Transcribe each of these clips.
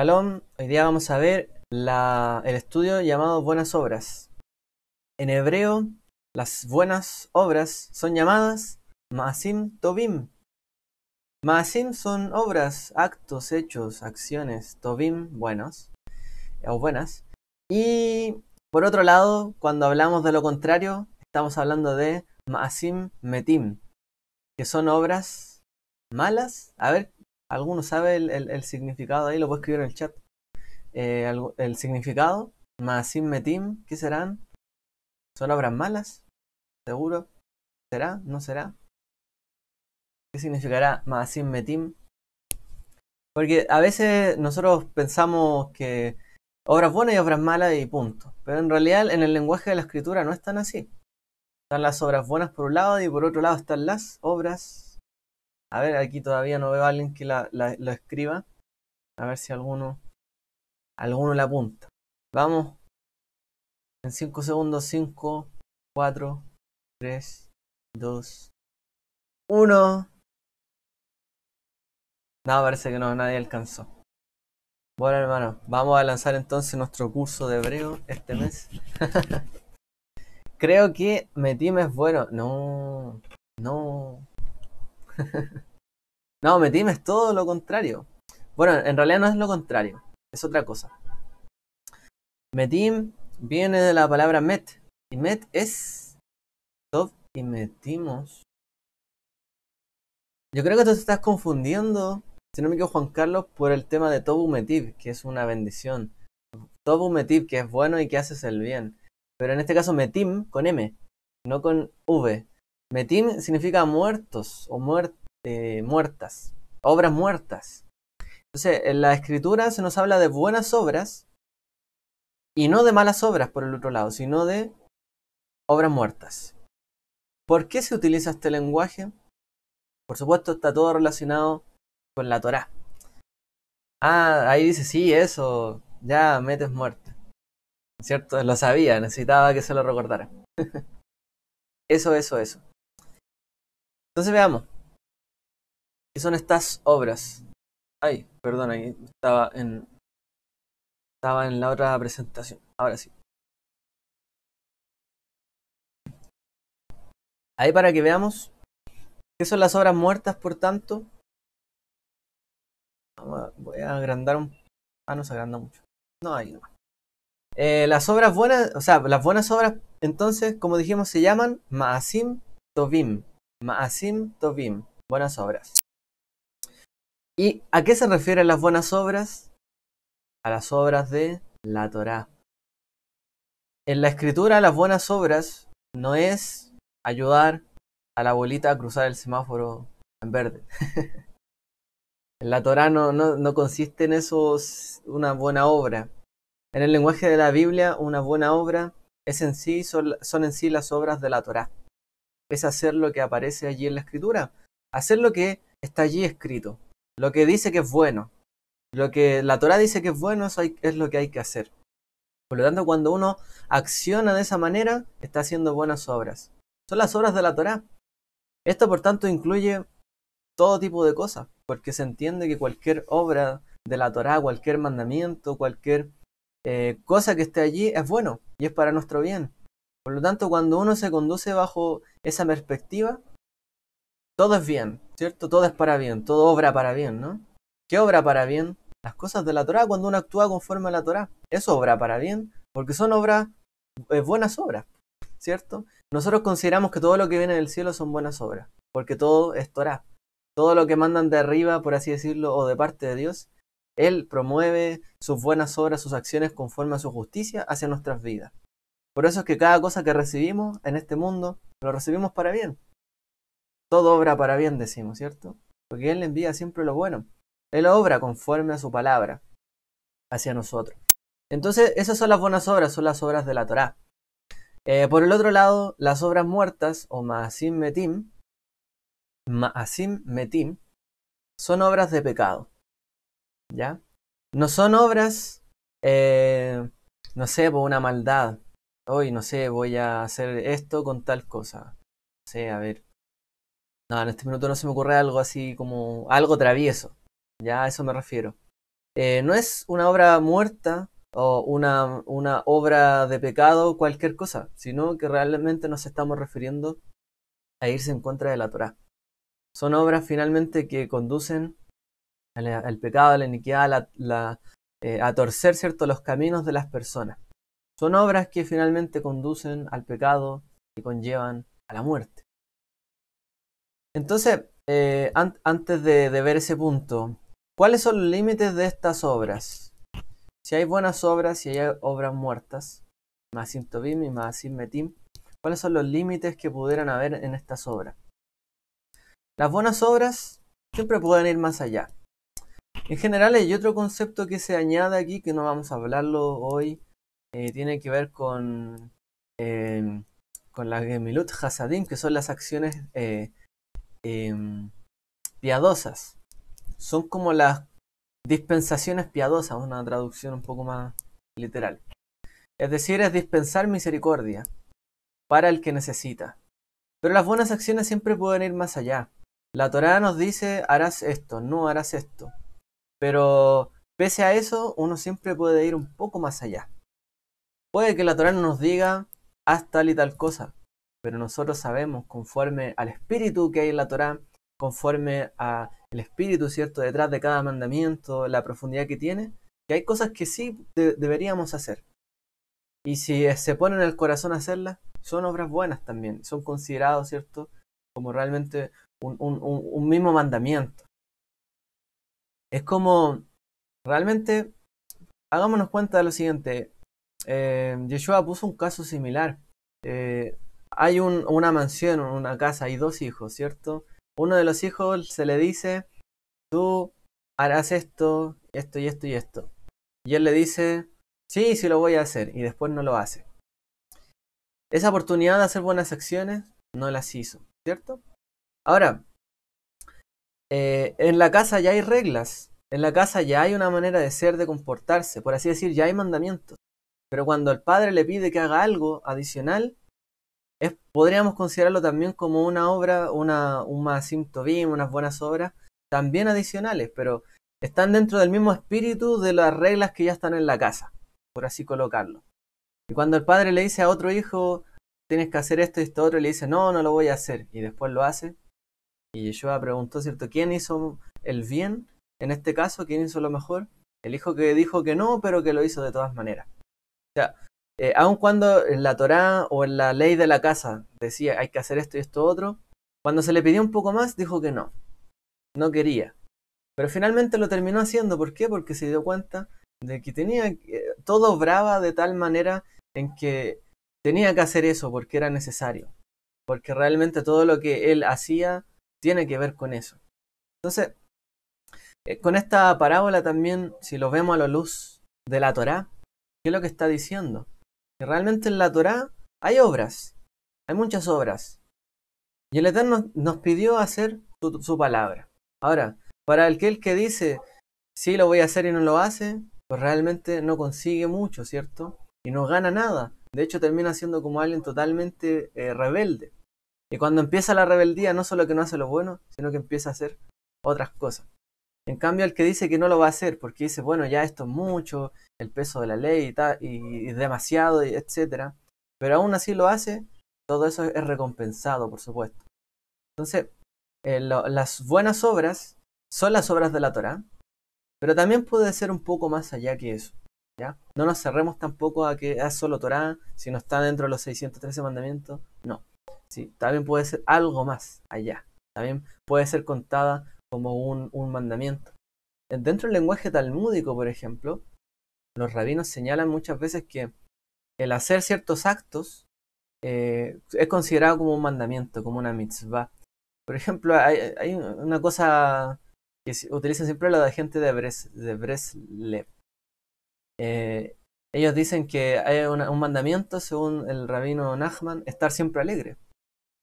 Shalom, hoy día vamos a ver el estudio llamado buenas obras. En hebreo, las buenas obras son llamadas Maasim Tobim. Masim son obras, actos, hechos, acciones, Tobim, buenos o buenas. Y por otro lado, cuando hablamos de lo contrario, estamos hablando de Maasim Metim, que son obras malas. A ver, alguno sabe el, significado ahí, lo puedo escribir en el chat. Eh, el, significado, Masim Metim, ¿qué serán? ¿Son obras malas? ¿Seguro? ¿Será? ¿No será? ¿Qué significará Masim Metim? Porque a veces nosotros pensamos que obras buenas y obras malas y punto. Pero en realidad en el lenguaje de la escritura no están así. Están las obras buenas por un lado y por otro lado están las obras a ver, aquí todavía no veo a alguien que la, lo escriba. A ver si alguno, alguno la apunta. Vamos. En 5 segundos, 5, 4, 3, 2, 1. No, parece que no, nadie alcanzó. Bueno, hermano, vamos a lanzar entonces nuestro curso de hebreo este mes. Creo que Metim es bueno. No, no. No, Metim es todo lo contrario. Bueno, en realidad no es lo contrario, es otra cosa. Metim viene de la palabra met, y met es top y metimos. Yo creo que tú te estás confundiendo, si no me equivoco, Juan Carlos, por el tema de Tobu Metib, que es una bendición. Tobu Metib, que es bueno y que haces el bien. Pero en este caso, Metim con M, no con V. Metim significa muertos o muertos eh, muertas, obras muertas. Entonces, en la escritura se nos habla de buenas obras y no de malas obras por el otro lado, sino de obras muertas. ¿Por qué se utiliza este lenguaje? Por supuesto, está todo relacionado con la Torá. Ah, ahí dice, sí, eso, ya metes muerte. ¿Cierto? Lo sabía, necesitaba que se lo recordara. eso, eso, eso. Entonces veamos, son estas obras? Ay, perdón, ahí estaba en. Estaba en la otra presentación. Ahora sí. Ahí para que veamos. ¿Qué son las obras muertas, por tanto? Voy a agrandar un. Ah, no se agranda mucho. No, ahí no. Eh, las obras buenas, o sea, las buenas obras, entonces, como dijimos, se llaman Maasim Tovim. Maasim Tovim. Buenas obras. ¿Y a qué se refieren las buenas obras? A las obras de la Torá. En la escritura las buenas obras no es ayudar a la abuelita a cruzar el semáforo en verde. la Torá no, no, consiste en eso una buena obra. En el lenguaje de la Biblia, una buena obra es en sí, son, son en sí las obras de la Torá. Es hacer lo que aparece allí en la escritura, hacer lo que está allí escrito. Lo que dice que es bueno. Lo que la Torah dice que es bueno, eso es lo que hay que hacer. Por lo tanto, cuando uno acciona de esa manera, está haciendo buenas obras. Son las obras de la Torah. Esto, por tanto, incluye todo tipo de cosas, porque se entiende que cualquier obra de la Torah, cualquier mandamiento, cualquier eh, cosa que esté allí es bueno y es para nuestro bien. Por lo tanto, cuando uno se conduce bajo esa perspectiva, todo es bien, ¿cierto? Todo es para bien, todo obra para bien, ¿no? ¿Qué obra para bien? Las cosas de la Torah, cuando uno actúa conforme a la Torah, eso obra para bien, porque son obras, es eh, buenas obras, ¿cierto? Nosotros consideramos que todo lo que viene del cielo son buenas obras, porque todo es Torah. Todo lo que mandan de arriba, por así decirlo, o de parte de Dios, Él promueve sus buenas obras, sus acciones conforme a su justicia hacia nuestras vidas. Por eso es que cada cosa que recibimos en este mundo, lo recibimos para bien. Todo obra para bien, decimos, ¿cierto? Porque Él envía siempre lo bueno. Él obra conforme a su palabra hacia nosotros. Entonces, esas son las buenas obras, son las obras de la Torá. Eh, por el otro lado, las obras muertas o maasim metim, maasim metim, son obras de pecado. ¿Ya? No son obras, eh, no sé, por una maldad. Hoy, no sé, voy a hacer esto con tal cosa. No sé, a ver, no, en este minuto no se me ocurre algo así como algo travieso. Ya a eso me refiero. Eh, no es una obra muerta o una, una obra de pecado, o cualquier cosa, sino que realmente nos estamos refiriendo a irse en contra de la Torá. Son obras finalmente que conducen al, pecado, a la iniquidad, a, eh, a torcer ¿cierto? los caminos de las personas. Son obras que finalmente conducen al pecado y conllevan a la muerte. Entonces, eh, antes de, ver ese punto, ¿cuáles son los límites de estas obras? Si hay buenas obras, si hay obras muertas, más Tobim y más Metim, ¿cuáles son los límites que pudieran haber en estas obras? Las buenas obras siempre pueden ir más allá. En general hay otro concepto que se añade aquí, que no vamos a hablarlo hoy, eh, tiene que ver con, la eh, con las Gemilut Hasadim, que son las acciones Em, piadosas. Son como las dispensaciones piadosas, una traducción un poco más literal. Es decir, es dispensar misericordia para el que necesita. Pero las buenas acciones siempre pueden ir más allá. La Torá nos dice, harás esto, no harás esto. Pero pese a eso, uno siempre puede ir un poco más allá. Puede que la Torá nos diga, haz tal y tal cosa. Pero nosotros sabemos, conforme al espíritu que hay en la Torá, conforme al espíritu, ¿cierto?, detrás de cada mandamiento, la profundidad que tiene, que hay cosas que sí deberíamos hacer. Y si se pone en el corazón hacerlas, son obras buenas también, son considerados, ¿cierto?, como realmente un, mismo mandamiento. Es como, realmente, hagámonos cuenta de lo siguiente, eh, Yeshua puso un caso similar. Eh, hay una mansión, una casa, hay dos hijos, ¿cierto? Uno de los hijos se le dice, tú harás esto, esto y esto y esto. Y él le dice, sí, sí lo voy a hacer, y después no lo hace. Esa oportunidad de hacer buenas acciones no las hizo, ¿cierto? Ahora, eh, en la casa ya hay reglas, en la casa ya hay una manera de ser, de comportarse, por así decir, ya hay mandamientos. Pero cuando el padre le pide que haga algo adicional, podríamos considerarlo también como una obra, una, un Masim unas buenas obras, también adicionales, pero están dentro del mismo espíritu de las reglas que ya están en la casa, por así colocarlo. Y cuando el padre le dice a otro hijo, tienes que hacer esto y esto otro, le dice, no, no lo voy a hacer, y después lo hace. Y Yeshua preguntó, ¿cierto? ¿Quién hizo el bien? En este caso, ¿quién hizo lo mejor? El hijo que dijo que no, pero que lo hizo de todas maneras. O sea, eh, aun cuando en la Torá o en la ley de la casa decía hay que hacer esto y esto otro, cuando se le pidió un poco más dijo que no, no quería. Pero finalmente lo terminó haciendo, ¿por qué? Porque se dio cuenta de que tenía, eh, todo brava de tal manera en que tenía que hacer eso porque era necesario, porque realmente todo lo que él hacía tiene que ver con eso. Entonces, eh, con esta parábola también, si lo vemos a la luz de la Torá, ¿qué es lo que está diciendo? realmente en la Torá hay obras, hay muchas obras. Y el Eterno nos pidió hacer su, palabra. Ahora, para aquel que dice, sí lo voy a hacer y no lo hace, pues realmente no consigue mucho, ¿cierto? Y no gana nada. De hecho, termina siendo como alguien totalmente eh, rebelde. Y cuando empieza la rebeldía, no solo que no hace lo bueno, sino que empieza a hacer otras cosas. En cambio, el que dice que no lo va a hacer, porque dice, bueno, ya esto es mucho, el peso de la ley y, tal, y, demasiado, y etcétera, pero aún así lo hace, todo eso es recompensado, por supuesto. Entonces, eh, las buenas obras son las obras de la Torá, pero también puede ser un poco más allá que eso. ¿ya? No nos cerremos tampoco a que es solo Torá, si no está dentro de los 613 mandamientos, no. Sí, también puede ser algo más allá. También puede ser contada como un, un mandamiento. Dentro del lenguaje talmúdico, por ejemplo, los rabinos señalan muchas veces que el hacer ciertos actos eh, es considerado como un mandamiento, como una mitzvah. Por ejemplo, hay, hay una cosa que utilizan siempre la gente de, Bres, de Breslev. Eh, ellos dicen que hay un mandamiento, según el rabino Nachman, estar siempre alegre.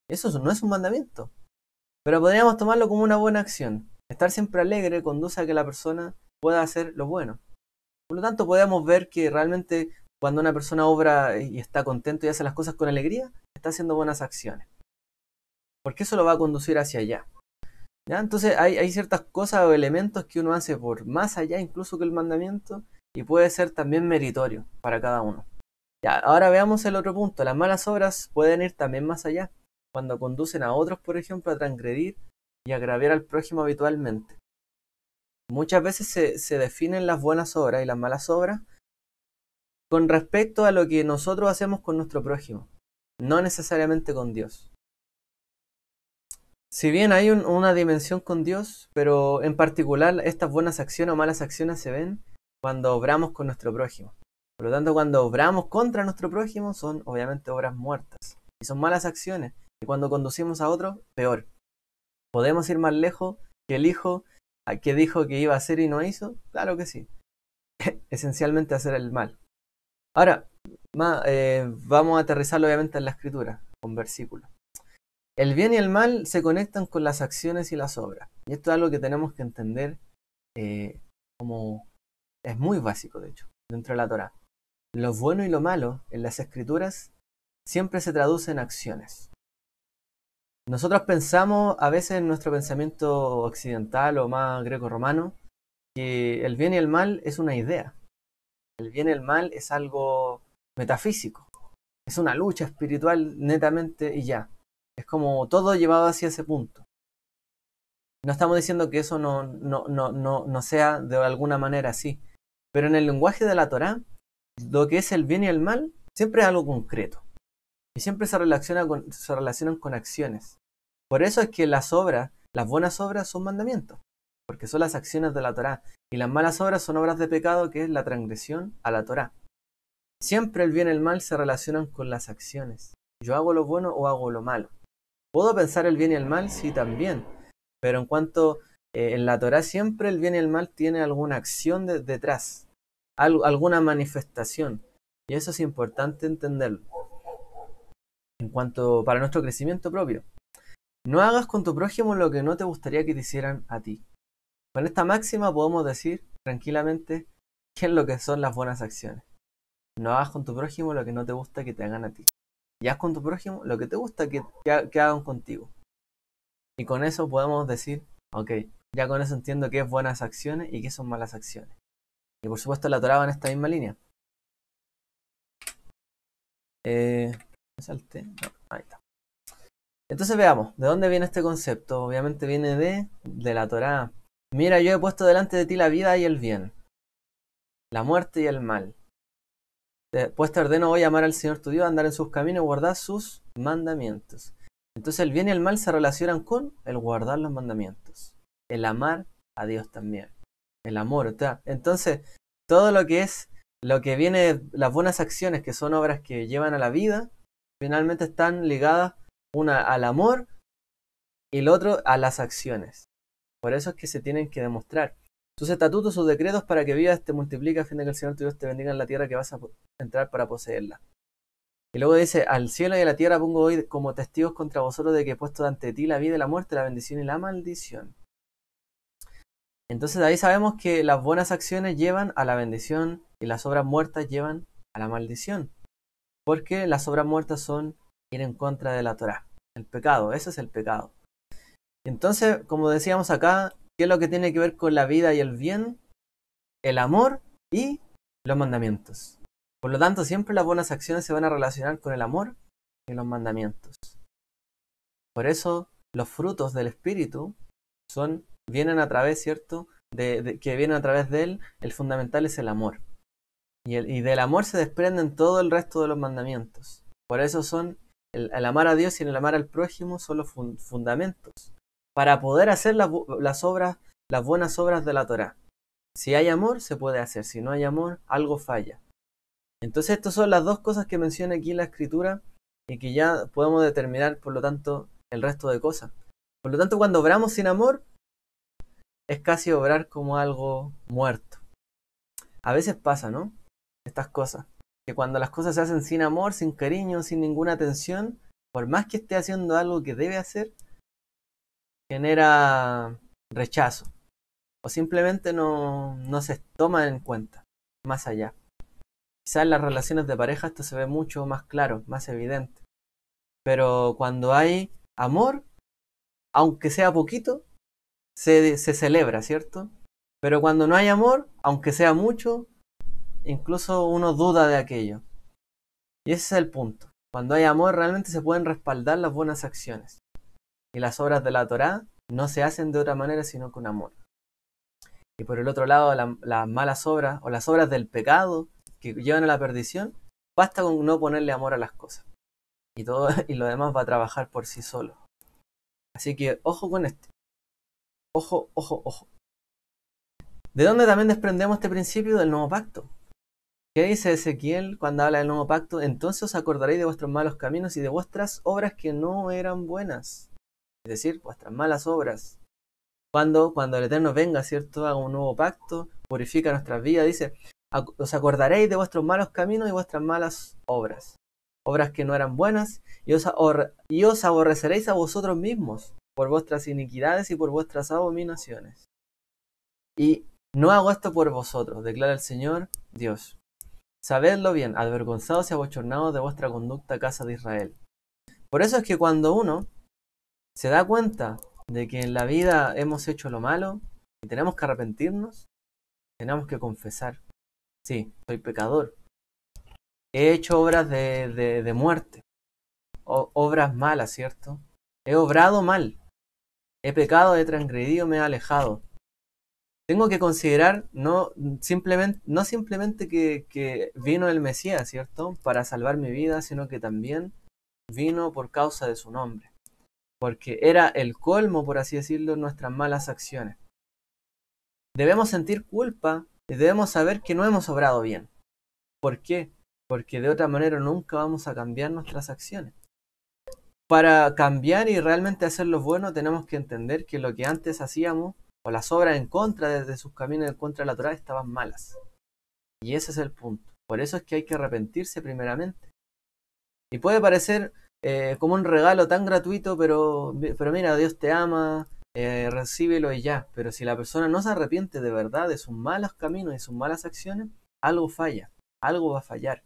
Eso no es un mandamiento. Pero podríamos tomarlo como una buena acción. Estar siempre alegre conduce a que la persona pueda hacer lo bueno. Por lo tanto, podemos ver que realmente cuando una persona obra y está contento y hace las cosas con alegría, está haciendo buenas acciones. Porque eso lo va a conducir hacia allá. ¿Ya? Entonces hay, ciertas cosas o elementos que uno hace por más allá incluso que el mandamiento y puede ser también meritorio para cada uno. ahora veamos el otro punto. Las malas obras pueden ir también más allá cuando conducen a otros, por ejemplo, a transgredir y agraviar al prójimo habitualmente. Muchas veces se, definen las buenas obras y las malas obras con respecto a lo que nosotros hacemos con nuestro prójimo, no necesariamente con Dios. Si bien hay una dimensión con Dios, pero en particular estas buenas acciones o malas acciones se ven cuando obramos con nuestro prójimo. Por lo tanto, cuando obramos contra nuestro prójimo son obviamente obras muertas y son malas acciones cuando conducimos a otro, peor. ¿Podemos ir más lejos que el hijo que dijo que iba a hacer y no hizo? Claro que sí. Esencialmente hacer el mal. Ahora, eh, vamos a aterrizar obviamente en la escritura, con versículos. El bien y el mal se conectan con las acciones y las obras. Y esto es algo que tenemos que entender eh, como es muy básico, de hecho, dentro de la Torah. Lo bueno y lo malo en las escrituras siempre se traduce en acciones. Nosotros pensamos a veces en nuestro pensamiento occidental o más greco-romano que el bien y el mal es una idea. El bien y el mal es algo metafísico. Es una lucha espiritual netamente y ya. Es como todo llevado hacia ese punto. No estamos diciendo que eso no, no, no sea de alguna manera así. Pero en el lenguaje de la Torá, lo que es el bien y el mal siempre es algo concreto. Y siempre se, se relacionan con acciones. Por eso es que las obras, las buenas obras son mandamientos, porque son las acciones de la Torá. Y las malas obras son obras de pecado, que es la transgresión a la Torá. Siempre el bien y el mal se relacionan con las acciones. Yo hago lo bueno o hago lo malo. Puedo pensar el bien y el mal, sí, también. Pero en cuanto eh, en la Torah siempre el bien y el mal tiene alguna acción detrás, alguna manifestación. Y eso es importante entenderlo en cuanto para nuestro crecimiento propio. No hagas con tu prójimo lo que no te gustaría que te hicieran a ti. Con esta máxima podemos decir tranquilamente qué es lo que son las buenas acciones. No hagas con tu prójimo lo que no te gusta que te hagan a ti. Y haz con tu prójimo lo que te gusta que, hagan contigo. Y con eso podemos decir, ok, ya con eso entiendo qué es buenas acciones y qué son malas acciones. Y por supuesto la en esta misma línea. Eh, entonces veamos, ¿de dónde viene este concepto? Obviamente viene de, de la Torá. Mira, yo he puesto delante de ti la vida y el bien, la muerte y el mal. Después pues te ordeno hoy amar al Señor tu Dios, andar en sus caminos y guardar sus mandamientos. Entonces el bien y el mal se relacionan con el guardar los mandamientos, el amar a Dios también, el amor. entonces, todo lo que es, lo que viene, las buenas acciones, que son obras que llevan a la vida, finalmente están ligadas una al amor y el otro a las acciones. Por eso es que se tienen que demostrar. Sus estatutos, sus decretos para que vivas te multiplica a fin de que el Señor tu Dios te bendiga en la tierra que vas a entrar para poseerla. Y luego dice, al cielo y a la tierra pongo hoy como testigos contra vosotros de que he puesto ante ti la vida y la muerte, la bendición y la maldición. Entonces ahí sabemos que las buenas acciones llevan a la bendición y las obras muertas llevan a la maldición. Porque las obras muertas son ir en contra de la Torah. El pecado, Eso es el pecado. Entonces, como decíamos acá, ¿qué es lo que tiene que ver con la vida y el bien? El amor y los mandamientos. Por lo tanto, siempre las buenas acciones se van a relacionar con el amor y los mandamientos. Por eso, los frutos del Espíritu son, vienen a través, ¿cierto? de, que vienen a través de él, el fundamental es el amor. Y, y, del amor se desprenden todo el resto de los mandamientos. Por eso son el, amar a Dios y el amar al prójimo son los fundamentos para poder hacer las, las, obras, las buenas obras de la Torá. Si hay amor, se puede hacer. Si no hay amor, algo falla. Entonces, estas son las dos cosas que menciona aquí en la escritura y que ya podemos determinar, por lo tanto, el resto de cosas. Por lo tanto, cuando obramos sin amor, es casi obrar como algo muerto. A veces pasa, ¿no? estas cosas. Que cuando las cosas se hacen sin amor, sin cariño, sin ninguna atención, por más que esté haciendo algo que debe hacer, genera rechazo. O simplemente no, no se toma en cuenta, más allá. Quizás en las relaciones de pareja esto se ve mucho más claro, más evidente. Pero cuando hay amor, aunque sea poquito, se celebra, ¿cierto? Pero cuando no hay amor, aunque sea mucho, incluso uno duda de aquello. Y ese es el punto. Cuando hay amor realmente se pueden respaldar las buenas acciones. Y las obras de la Torá no se hacen de otra manera sino con amor. Y por el otro lado, las malas obras o las obras del pecado que llevan a la perdición, basta con no ponerle amor a las cosas. Y todo y lo demás va a trabajar por sí solo. Así que ojo con este. Ojo, ojo, ojo. ¿De dónde también desprendemos este principio del nuevo pacto? ¿Qué dice Ezequiel cuando habla del nuevo pacto? Entonces os acordaréis de vuestros malos caminos y de vuestras obras que no eran buenas. Es decir, vuestras malas obras. Cuando, cuando el Eterno venga, ¿cierto? Haga un nuevo pacto, purifica nuestras vidas, dice, os acordaréis de vuestros malos caminos y vuestras malas obras. Obras que no eran buenas y os, y os aborreceréis a vosotros mismos por vuestras iniquidades y por vuestras abominaciones. Y no hago esto por vosotros, declara el Señor Dios Sabedlo bien, avergonzados y abochornados de vuestra conducta, casa de Israel. Por eso es que cuando uno se da cuenta de que en la vida hemos hecho lo malo y tenemos que arrepentirnos, tenemos que confesar. Sí, soy pecador. He hecho obras de, de, muerte, obras malas, ¿cierto? He obrado mal, he pecado, he transgredido, me he alejado tengo que considerar no simplemente, no simplemente que, vino el Mesías, ¿cierto? Para salvar mi vida, sino que también vino por causa de su nombre. Porque era el colmo, por así decirlo, nuestras malas acciones. Debemos sentir culpa y debemos saber que no hemos obrado bien. ¿Por qué? Porque de otra manera nunca vamos a cambiar nuestras acciones. Para cambiar y realmente hacer lo bueno tenemos que entender que lo que antes hacíamos o las obras en contra de, sus caminos en contra de la Torah estaban malas. Y ese es el punto. Por eso es que hay que arrepentirse primeramente. Y puede parecer eh, como un regalo tan gratuito, pero, pero mira, Dios te ama, eh, recíbelo y ya. Pero si la persona no se arrepiente de verdad de sus malos caminos y sus malas acciones, algo falla, algo va a fallar.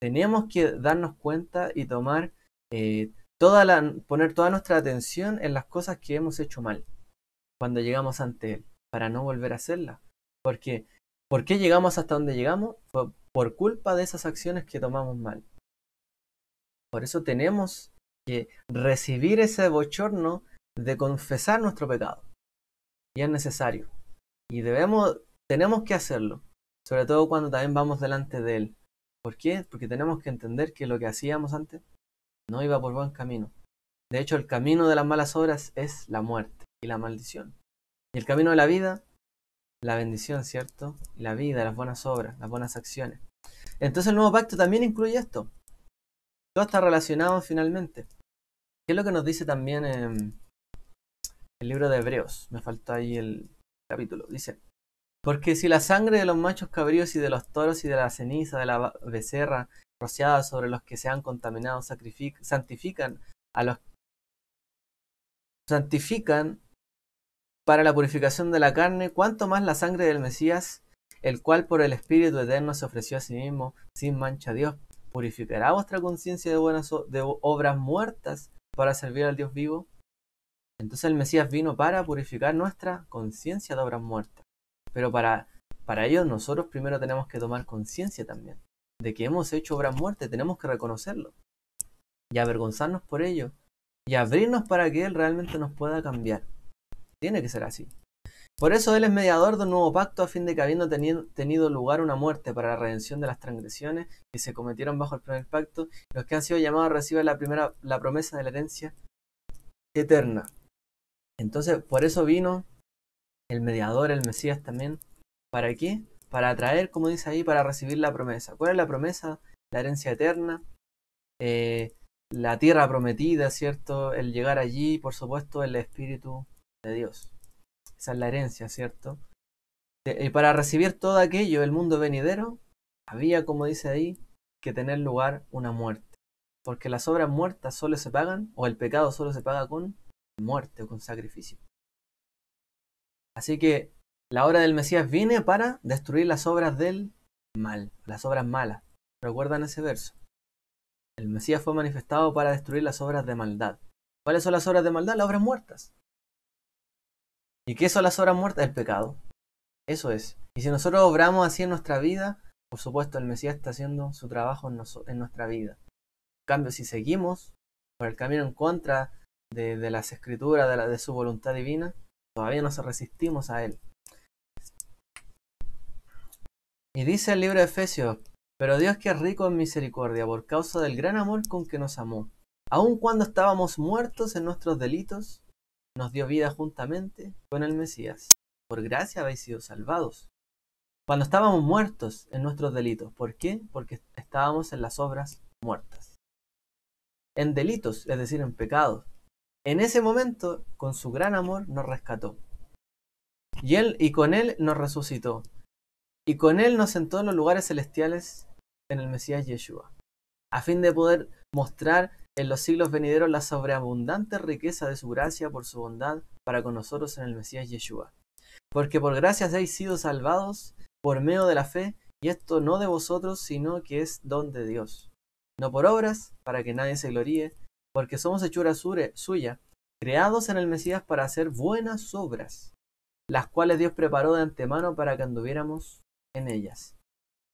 Tenemos que darnos cuenta y tomar eh, toda la, poner toda nuestra atención en las cosas que hemos hecho mal cuando llegamos ante Él, para no volver a hacerla. Porque, ¿por qué llegamos hasta donde llegamos? Fue por culpa de esas acciones que tomamos mal. Por eso tenemos que recibir ese bochorno de confesar nuestro pecado. Y es necesario. Y debemos, tenemos que hacerlo. Sobre todo cuando también vamos delante de Él. ¿Por qué? Porque tenemos que entender que lo que hacíamos antes no iba por buen camino. De hecho, el camino de las malas obras es la muerte y la maldición. Y el camino de la vida, la bendición, ¿cierto? La vida, las buenas obras, las buenas acciones. Entonces el nuevo pacto también incluye esto. Todo está relacionado finalmente. ¿Qué es lo que nos dice también en el libro de Hebreos? Me faltó ahí el capítulo. Dice, porque si la sangre de los machos cabríos y de los toros y de la ceniza de la becerra rociada sobre los que se han contaminado santifican a los santifican para la purificación de la carne, cuanto más la sangre del Mesías, el cual por el Espíritu Eterno se ofreció a sí mismo sin mancha a Dios, purificará vuestra conciencia de de obras muertas para servir al Dios vivo. Entonces el Mesías vino para purificar nuestra conciencia de obras muertas. Pero para, para ello nosotros primero tenemos que tomar conciencia también de que hemos hecho obras muertas, tenemos que reconocerlo y avergonzarnos por ello y abrirnos para que Él realmente nos pueda cambiar. Tiene que ser así. Por eso Él es mediador de un nuevo pacto a fin de que habiendo tenido, lugar una muerte para la redención de las transgresiones que se cometieron bajo el primer pacto, los que han sido llamados reciban la, primera, la promesa de la herencia eterna. Entonces, por eso vino el mediador, el Mesías también. ¿Para qué? Para atraer, como dice ahí, para recibir la promesa. ¿Cuál es la promesa? La herencia eterna, eh, la tierra prometida, ¿cierto? El llegar allí, por supuesto, el Espíritu de Dios. Esa es la herencia, ¿cierto? Y para recibir todo aquello, el mundo venidero, había, como dice ahí, que tener lugar una muerte. Porque las obras muertas solo se pagan, o el pecado solo se paga con muerte o con sacrificio. Así que la hora del Mesías viene para destruir las obras del mal, las obras malas. ¿Recuerdan ese verso? El Mesías fue manifestado para destruir las obras de maldad. ¿Cuáles son las obras de maldad? Las obras muertas. ¿Y qué son las obras muertas? El pecado. Eso es. Y si nosotros obramos así en nuestra vida, por supuesto, el Mesías está haciendo su trabajo en, nuestra vida. En cambio, si seguimos por el camino en contra de, las escrituras, de, de su voluntad divina, todavía nos resistimos a él. Y dice el libro de Efesios, pero Dios que es rico en misericordia por causa del gran amor con que nos amó, aun cuando estábamos muertos en nuestros delitos, nos dio vida juntamente con el Mesías. Por gracia habéis sido salvados. Cuando estábamos muertos en nuestros delitos. ¿Por qué? Porque estábamos en las obras muertas. En delitos, es decir, en pecados. En ese momento, con su gran amor, nos rescató. Y, él, y con él nos resucitó. Y con él nos sentó en los lugares celestiales en el Mesías Yeshua. A fin de poder mostrar en los siglos venideros la sobreabundante riqueza de su gracia por su bondad para con nosotros en el Mesías Yeshua. Porque por gracias habéis sido salvados por medio de la fe, y esto no de vosotros, sino que es don de Dios. No por obras, para que nadie se gloríe, porque somos hechura suya, creados en el Mesías para hacer buenas obras, las cuales Dios preparó de antemano para que anduviéramos en ellas.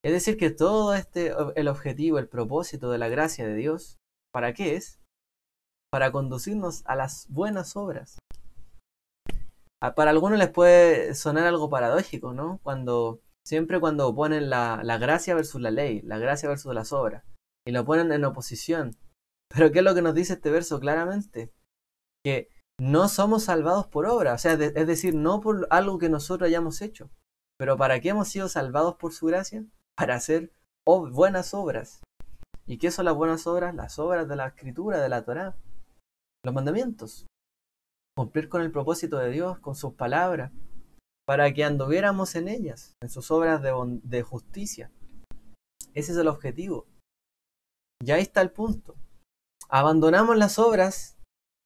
Es decir, que todo este, el objetivo, el propósito de la gracia de Dios, ¿Para qué es? Para conducirnos a las buenas obras. Ah, para algunos les puede sonar algo paradójico, ¿no? Cuando siempre cuando ponen la, gracia versus la ley, la gracia versus las obras, y lo ponen en oposición. Pero ¿qué es lo que nos dice este verso claramente? Que no somos salvados por obra, o sea, es decir, no por algo que nosotros hayamos hecho. Pero ¿para qué hemos sido salvados por su gracia? Para hacer buenas obras. ¿Y qué son las buenas obras? Las obras de la escritura, de la Torá, los mandamientos. Cumplir con el propósito de Dios, con sus palabras, para que anduviéramos en ellas, en sus obras de, justicia. Ese es el objetivo. Ya está el punto. Abandonamos las obras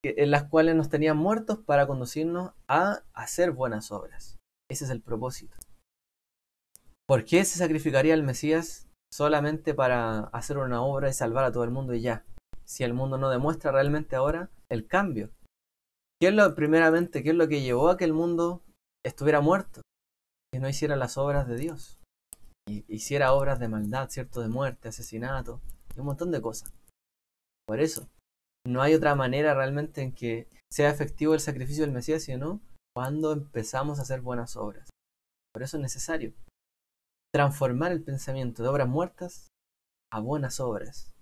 en las cuales nos tenían muertos para conducirnos a hacer buenas obras. Ese es el propósito. ¿Por qué se sacrificaría el Mesías solamente para hacer una obra y salvar a todo el mundo y ya. Si el mundo no demuestra realmente ahora el cambio. ¿Qué es lo, primeramente, qué es lo que llevó a que el mundo estuviera muerto? Que no hiciera las obras de Dios. Y hiciera obras de maldad, ¿cierto? De muerte, asesinato, un montón de cosas. Por eso, no hay otra manera realmente en que sea efectivo el sacrificio del Mesías, sino cuando empezamos a hacer buenas obras. Por eso es necesario transformar el pensamiento de obras muertas a buenas obras.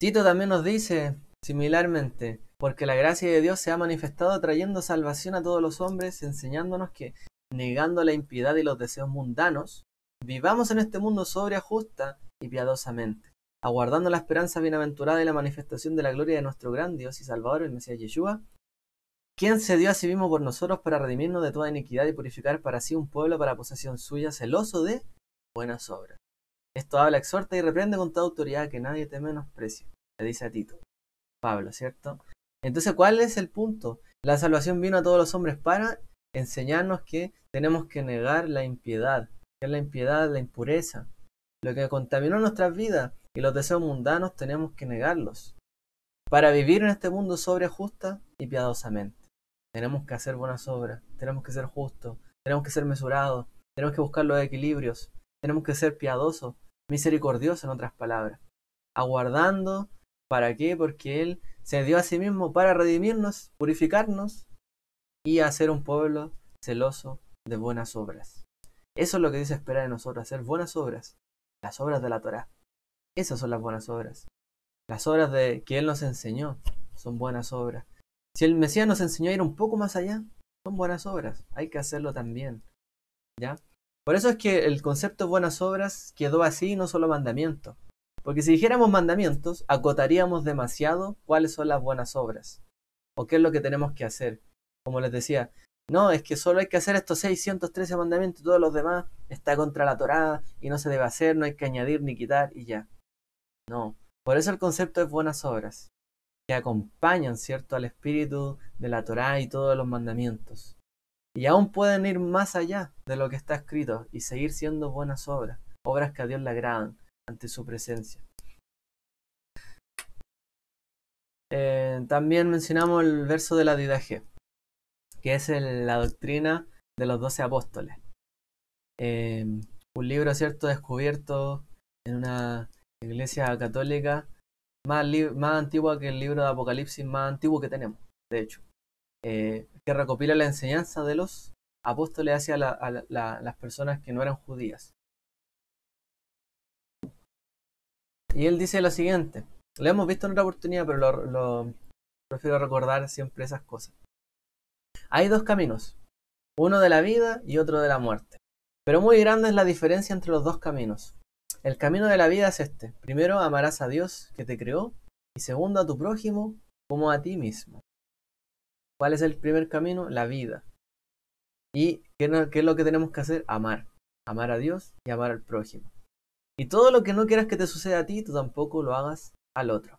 Tito también nos dice, similarmente, porque la gracia de Dios se ha manifestado trayendo salvación a todos los hombres, enseñándonos que, negando la impiedad y los deseos mundanos, vivamos en este mundo sobria, justa y piadosamente, aguardando la esperanza bienaventurada y la manifestación de la gloria de nuestro gran Dios y Salvador, el Mesías Yeshua, ¿Quién se dio a sí mismo por nosotros para redimirnos de toda iniquidad y purificar para sí un pueblo para posesión suya, celoso de buenas obras. Esto habla, exhorta y reprende con toda autoridad que nadie te menosprecie, le dice a Tito. Pablo, ¿cierto? Entonces, ¿cuál es el punto? La salvación vino a todos los hombres para enseñarnos que tenemos que negar la impiedad, que es la impiedad, la impureza, lo que contaminó nuestras vidas y los deseos mundanos tenemos que negarlos, para vivir en este mundo sobre justa y piadosamente tenemos que hacer buenas obras, tenemos que ser justos, tenemos que ser mesurados, tenemos que buscar los equilibrios, tenemos que ser piadosos, misericordiosos en otras palabras, aguardando, ¿para qué? Porque Él se dio a sí mismo para redimirnos, purificarnos y hacer un pueblo celoso de buenas obras. Eso es lo que dice espera de nosotros, hacer buenas obras, las obras de la Torá. Esas son las buenas obras. Las obras de que Él nos enseñó son buenas obras si el Mesías nos enseñó a ir un poco más allá, son buenas obras, hay que hacerlo también. ¿Ya? Por eso es que el concepto de buenas obras quedó así, no solo mandamiento. Porque si dijéramos mandamientos, acotaríamos demasiado cuáles son las buenas obras o qué es lo que tenemos que hacer. Como les decía, no, es que solo hay que hacer estos 613 mandamientos y todos los demás está contra la torada y no se debe hacer, no hay que añadir ni quitar y ya. No, por eso el concepto es buenas obras que acompañan, ¿cierto?, al espíritu de la Torá y todos los mandamientos. Y aún pueden ir más allá de lo que está escrito y seguir siendo buenas obras, obras que a Dios le agradan ante su presencia. Eh, también mencionamos el verso de la didaje, que es la doctrina de los doce apóstoles. Eh, un libro, ¿cierto?, descubierto en una iglesia católica más, antigua que el libro de Apocalipsis más antiguo que tenemos, de hecho, eh, que recopila la enseñanza de los apóstoles hacia las personas que no eran judías. Y él dice lo siguiente, lo hemos visto en otra oportunidad, pero lo prefiero recordar siempre esas cosas. Hay dos caminos, uno de la vida y otro de la muerte. Pero muy grande es la diferencia entre los dos caminos. El camino de la vida es este. Primero amarás a Dios que te creó y segundo a tu prójimo como a ti mismo. ¿Cuál es el primer camino? La vida. ¿Y qué, es lo que tenemos que hacer? Amar. Amar a Dios y amar al prójimo. Y todo lo que no quieras que te suceda a ti, tú tampoco lo hagas al otro.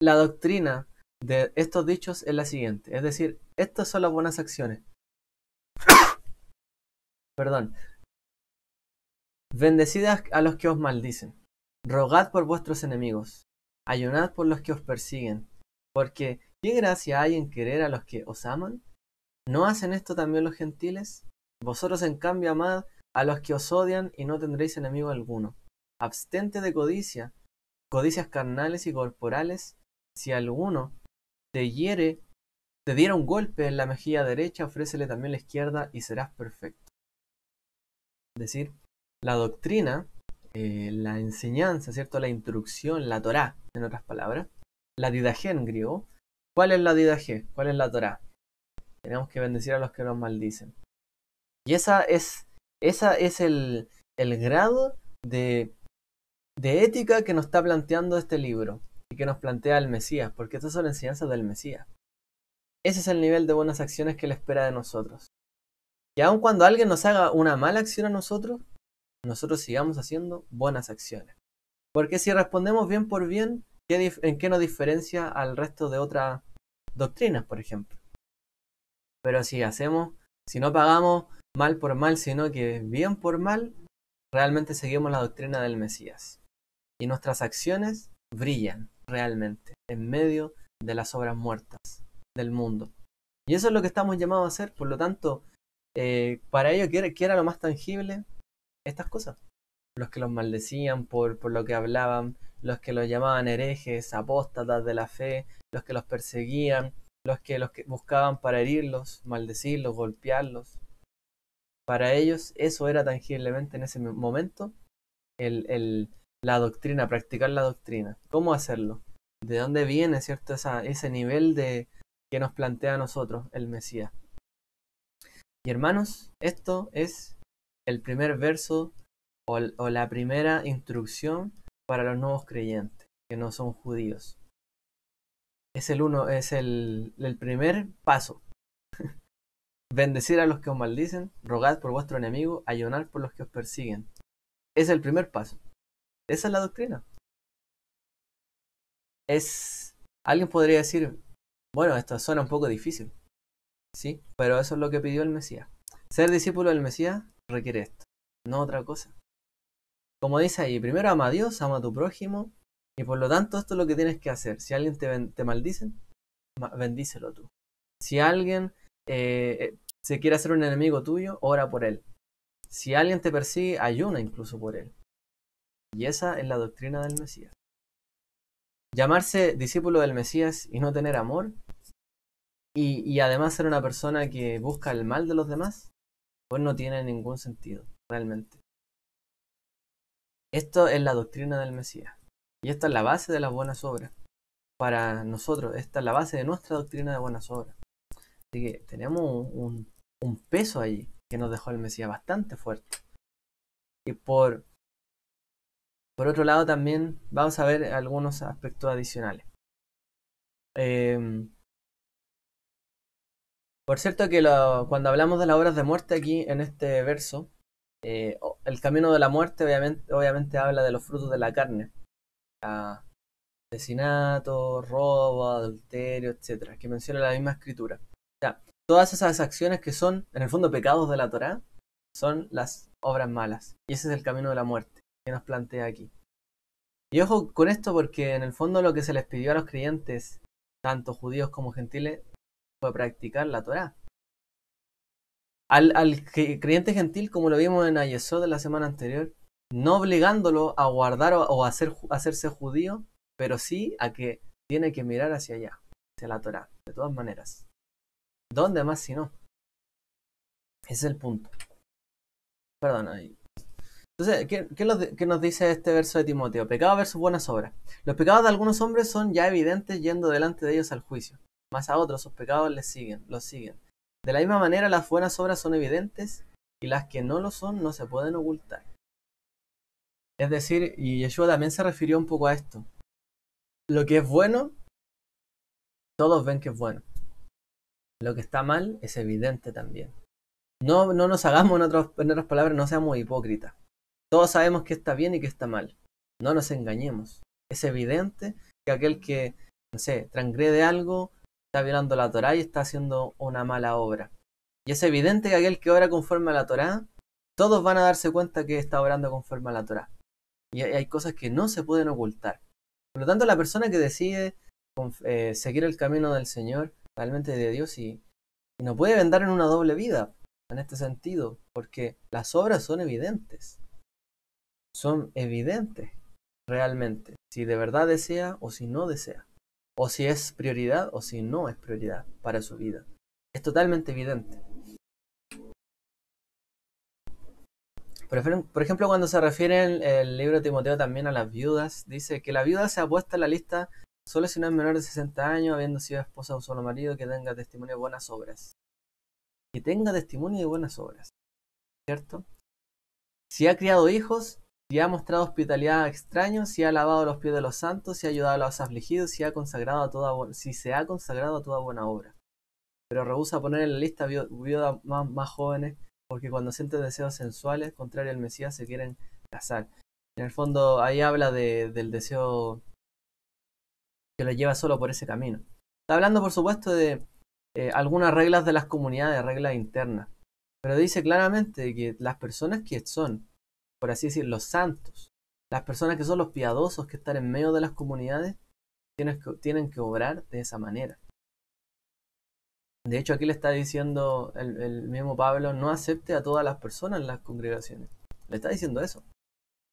La doctrina de estos dichos es la siguiente. Es decir, estas son las buenas acciones. Perdón, Bendecidas a los que os maldicen, rogad por vuestros enemigos, ayunad por los que os persiguen, porque ¿qué gracia hay en querer a los que os aman? ¿No hacen esto también los gentiles? Vosotros en cambio amad a los que os odian y no tendréis enemigo alguno. Abstente de codicia, codicias carnales y corporales, si alguno te hiere, te diera un golpe en la mejilla derecha, ofrécele también la izquierda y serás perfecto. decir, la doctrina, eh, la enseñanza, ¿cierto? La instrucción, la Torá, en otras palabras. La didagé en griego. ¿Cuál es la didagé? ¿Cuál es la Torá? Tenemos que bendecir a los que nos maldicen. Y esa es, esa es el, el grado de, de ética que nos está planteando este libro y que nos plantea el Mesías, porque estas son enseñanzas del Mesías. Ese es el nivel de buenas acciones que le espera de nosotros. Y aun cuando alguien nos haga una mala acción a nosotros, nosotros sigamos haciendo buenas acciones. Porque si respondemos bien por bien, ¿en qué nos diferencia al resto de otras doctrinas, por ejemplo? Pero si hacemos, si no pagamos mal por mal, sino que bien por mal, realmente seguimos la doctrina del Mesías. Y nuestras acciones brillan realmente en medio de las obras muertas del mundo. Y eso es lo que estamos llamados a hacer, por lo tanto, eh, para ello, quiere era lo más tangible? estas cosas. Los que los maldecían por, por lo que hablaban, los que los llamaban herejes, apóstatas de la fe, los que los perseguían, los que los que buscaban para herirlos, maldecirlos, golpearlos. Para ellos eso era tangiblemente en ese momento el, el, la doctrina, practicar la doctrina. ¿Cómo hacerlo? ¿De dónde viene cierto ese nivel de que nos plantea a nosotros el Mesías? Y hermanos, esto es el primer verso o, la primera instrucción para los nuevos creyentes que no son judíos. Es el uno, es el, primer paso. Bendecir a los que os maldicen, rogad por vuestro enemigo, ayunar por los que os persiguen. Es el primer paso. Esa es la doctrina. Es. Alguien podría decir, bueno, esto suena un poco difícil. Sí, pero eso es lo que pidió el Mesías. Ser discípulo del Mesías requiere esto, no otra cosa. Como dice ahí, primero ama a Dios, ama a tu prójimo, y por lo tanto esto es lo que tienes que hacer. Si alguien te, maldice, bendícelo tú. Si alguien eh, eh, se quiere hacer un enemigo tuyo, ora por él. Si alguien te persigue, ayuna incluso por él. Y esa es la doctrina del Mesías. Llamarse discípulo del Mesías y no tener amor, y además ser una persona que busca el mal de los demás, pues no tiene ningún sentido, realmente. Esto es la doctrina del Mesías. Y esta es la base de las buenas obras. Para nosotros, esta es la base de nuestra doctrina de buenas obras. Así que tenemos un, peso allí que nos dejó el Mesías bastante fuerte. Y por, por otro lado también vamos a ver algunos aspectos adicionales. Em, por cierto que cuando hablamos de las obras de muerte aquí en este verso, eh, el camino de la muerte obviamente, obviamente, habla de los frutos de la carne. asesinato, robo, adulterio, etcétera, que menciona la misma escritura. O sea, todas esas acciones que son, en el fondo, pecados de la Torá, son las obras malas. Y ese es el camino de la muerte que nos plantea aquí. Y ojo con esto porque en el fondo lo que se les pidió a los creyentes, tanto judíos como gentiles, fue practicar la Torá. Al, creyente gentil, como lo vimos en Ayesod de la semana anterior, no obligándolo a guardar o, a hacer, hacerse judío, pero sí a que tiene que mirar hacia allá, hacia la Torá, de todas maneras. ¿Dónde más si no? Ese es el punto. Perdón, ahí. Entonces, ¿qué, nos dice este verso de Timoteo? Pecado versus buenas obras. Los pecados de algunos hombres son ya evidentes yendo delante de ellos al juicio, más a otros sus pecados les siguen, los siguen. De la misma manera las buenas obras son evidentes y las que no lo son no se pueden ocultar. Es decir, y Yeshua también se refirió un poco a esto. Lo que es bueno, todos ven que es bueno. Lo que está mal es evidente también. No, no nos hagamos, en, en otras palabras, no seamos hipócritas. Todos sabemos que está bien y que está mal. No nos engañemos. Es evidente que aquel que, no sé, transgrede algo, está violando la Torá y está haciendo una mala obra. Y es evidente que aquel que obra conforme a la Torá, todos van a darse cuenta que está orando conforme a la Torá. Y hay cosas que no se pueden ocultar. Por lo tanto, la persona que decide eh, seguir el camino del Señor, realmente de Dios, y no puede vendar en una doble vida, en este sentido, porque las obras son evidentes. Son evidentes, realmente, si de verdad desea o si no desea o si es prioridad o si no es prioridad para su vida. Es totalmente evidente. Por ejemplo, cuando se refiere el libro de Timoteo también a las viudas, dice que la viuda se apuesta a la lista solo si no es menor de 60 años, habiendo sido esposa de un solo marido, que tenga testimonio de buenas obras. Que tenga testimonio de buenas obras. ¿Cierto? Si ha criado hijos, si ha mostrado hospitalidad a extraños, si ha lavado los pies de los santos, y ha ayudado a los afligidos, y ha consagrado a toda, si se ha consagrado a toda buena obra. Pero rehúsa poner en la lista viudas más, jóvenes, porque cuando siente deseos sensuales, contrario al Mesías, se quieren casar. En el fondo, ahí habla del deseo que lo lleva solo por ese camino. Está hablando, por supuesto, de eh, algunas reglas de las comunidades, reglas internas. Pero dice claramente que las personas que son por así decir, los santos, las personas que son los piadosos que están en medio de las comunidades, tienen que, tienen que obrar de esa manera. De hecho, aquí le está diciendo el, el, mismo Pablo, no acepte a todas las personas en las congregaciones. Le está diciendo eso.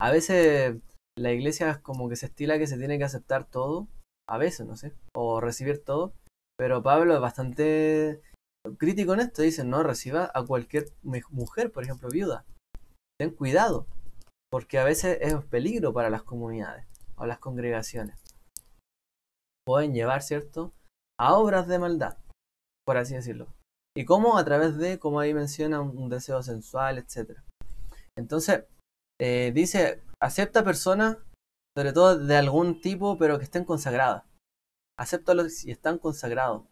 A veces la iglesia es como que se estila que se tiene que aceptar todo, a veces, no sé, o recibir todo, pero Pablo es bastante crítico en esto, dice, no reciba a cualquier mujer, por ejemplo, viuda. Ten cuidado, porque a veces es un peligro para las comunidades o las congregaciones. Pueden llevar, ¿cierto?, a obras de maldad, por así decirlo. ¿Y cómo? A través de, como ahí menciona, un deseo sensual, etc. Entonces, eh, dice, acepta personas, sobre todo de algún tipo, pero que estén consagradas. los si están consagrados.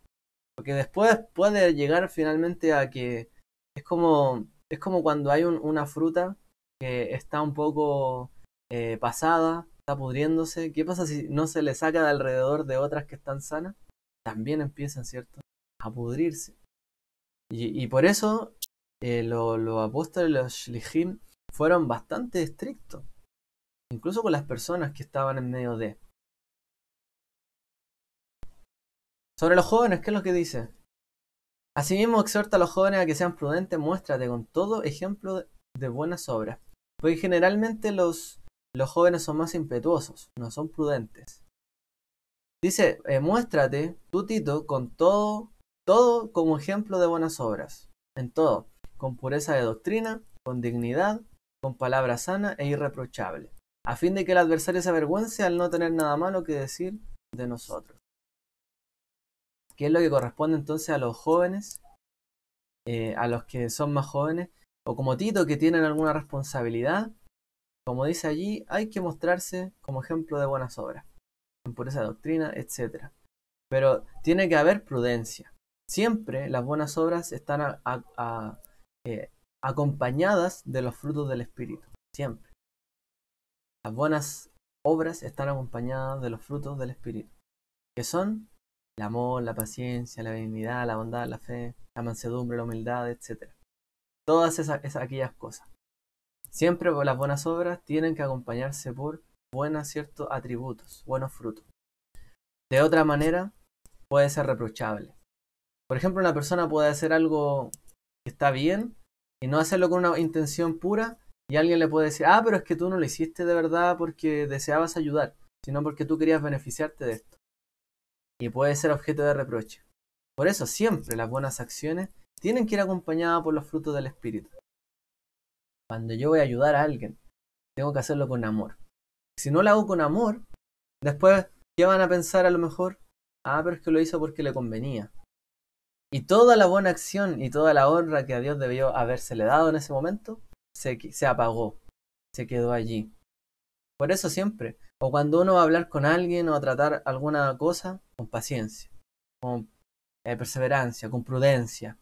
Porque después puede llegar finalmente a que es como, es como cuando hay una fruta que está un poco eh, pasada, está pudriéndose. ¿Qué pasa si no se le saca de alrededor de otras que están sanas? También empiezan, ¿cierto? A pudrirse. Y, por eso eh, los apóstoles, los shlijim fueron bastante estrictos. Incluso con las personas que estaban en medio de. Sobre los jóvenes, ¿qué es lo que dice? Asimismo, exhorta a los jóvenes a que sean prudentes, muéstrate con todo ejemplo de buenas obras porque generalmente los, jóvenes son más impetuosos, no son prudentes. Dice, eh, muéstrate, tú Tito, con todo, todo como ejemplo de buenas obras, en todo, con pureza de doctrina, con dignidad, con palabra sana e irreprochable, a fin de que el adversario se avergüence al no tener nada malo que decir de nosotros. ¿Qué es lo que corresponde entonces a los jóvenes, eh, a los que son más jóvenes? o como Tito que tienen alguna responsabilidad, como dice allí, hay que mostrarse como ejemplo de buenas obras, en pureza doctrina, etc. Pero tiene que haber prudencia. Siempre las buenas obras están eh, acompañadas de los frutos del Espíritu, siempre. Las buenas obras están acompañadas de los frutos del Espíritu, que son el amor, la paciencia, la benignidad, la bondad, la fe, la mansedumbre, la humildad, etc. Todas esas, aquellas cosas. Siempre las buenas obras tienen que acompañarse por buenos ciertos atributos, buenos frutos. De otra manera, puede ser reprochable. Por ejemplo, una persona puede hacer algo que está bien y no hacerlo con una intención pura y alguien le puede decir, ah, pero es que tú no lo hiciste de verdad porque deseabas ayudar, sino porque tú querías beneficiarte de esto. Y puede ser objeto de reproche. Por eso siempre las buenas acciones tienen que ir acompañadas por los frutos del Espíritu. Cuando yo voy a ayudar a alguien, tengo que hacerlo con amor. Si no lo hago con amor, después ya van a pensar a lo mejor, ah, pero es que lo hizo porque le convenía. Y toda la buena acción y toda la honra que a Dios debió le dado en ese momento, se, apagó, se quedó allí. Por eso siempre, o cuando uno va a hablar con alguien o a tratar alguna cosa, con paciencia, con eh, perseverancia, con prudencia,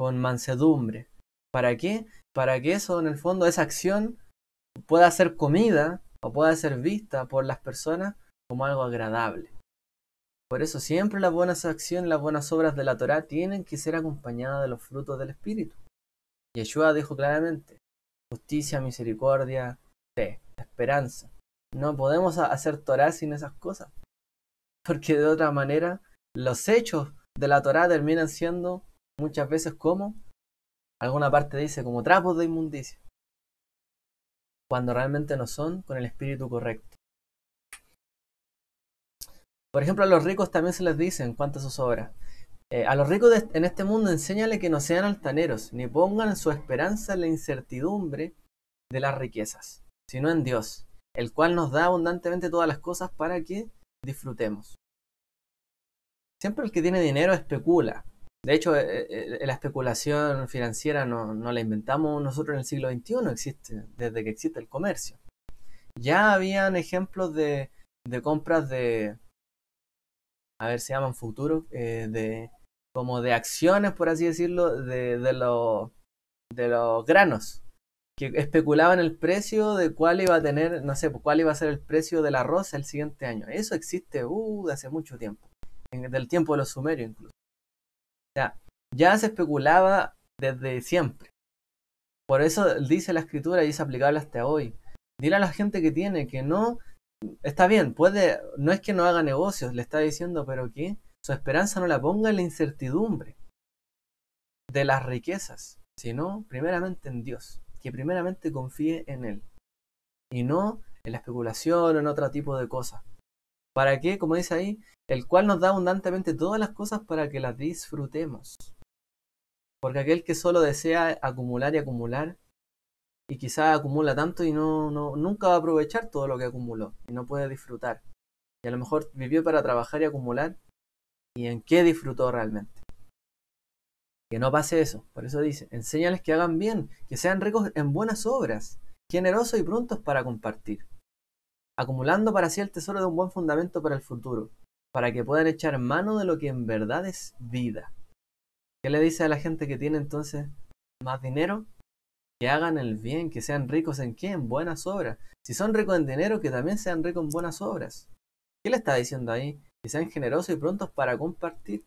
con mansedumbre. ¿Para qué? Para que eso, en el fondo, esa acción pueda ser comida o pueda ser vista por las personas como algo agradable. Por eso siempre las buenas acciones, las buenas obras de la Torá tienen que ser acompañadas de los frutos del Espíritu. Yeshua dijo claramente, justicia, misericordia, fe, esperanza. No podemos hacer Torá sin esas cosas, porque de otra manera los hechos de la Torá terminan siendo muchas veces como, alguna parte dice como trapos de inmundicia, cuando realmente no son con el espíritu correcto. Por ejemplo, a los ricos también se les dice en cuanto a sus obras. Eh, a los ricos en este mundo enséñale que no sean altaneros, ni pongan su esperanza en la incertidumbre de las riquezas, sino en Dios, el cual nos da abundantemente todas las cosas para que disfrutemos. Siempre el que tiene dinero especula, de hecho, eh, eh, eh, la especulación financiera no, la inventamos nosotros en el siglo XXI, existe desde que existe el comercio. Ya habían ejemplos de, compras de, a ver, se llaman futuro de, como de acciones, por así decirlo, de, los granos, que especulaban el precio de cuál iba a tener, no sé, cuál iba a ser el precio del arroz el siguiente año. Eso existe uh, hace mucho tiempo, del tiempo de los sumerios incluso sea, ya se especulaba desde siempre. Por eso dice la escritura y es aplicable hasta hoy. Dile a la gente que tiene que no, está bien, puede, no es que no haga negocios, le está diciendo, pero que su esperanza no la ponga en la incertidumbre de las riquezas, sino primeramente en Dios, que primeramente confíe en Él y no en la especulación o en otro tipo de cosas. ¿Para qué? Como dice ahí, el cual nos da abundantemente todas las cosas para que las disfrutemos. Porque aquel que solo desea acumular y acumular, y quizá acumula tanto y no, no, nunca va a aprovechar todo lo que acumuló, y no puede disfrutar. Y a lo mejor vivió para trabajar y acumular, y en qué disfrutó realmente. Que no pase eso, por eso dice, enséñales que hagan bien, que sean ricos en buenas obras, generosos y prontos para compartir, acumulando para sí el tesoro de un buen fundamento para el futuro, para que puedan echar mano de lo que en verdad es vida. ¿Qué le dice a la gente que tiene entonces más dinero? Que hagan el bien, que sean ricos en qué? En buenas obras. Si son ricos en dinero, que también sean ricos en buenas obras. ¿Qué le está diciendo ahí? Que sean generosos y prontos para compartir.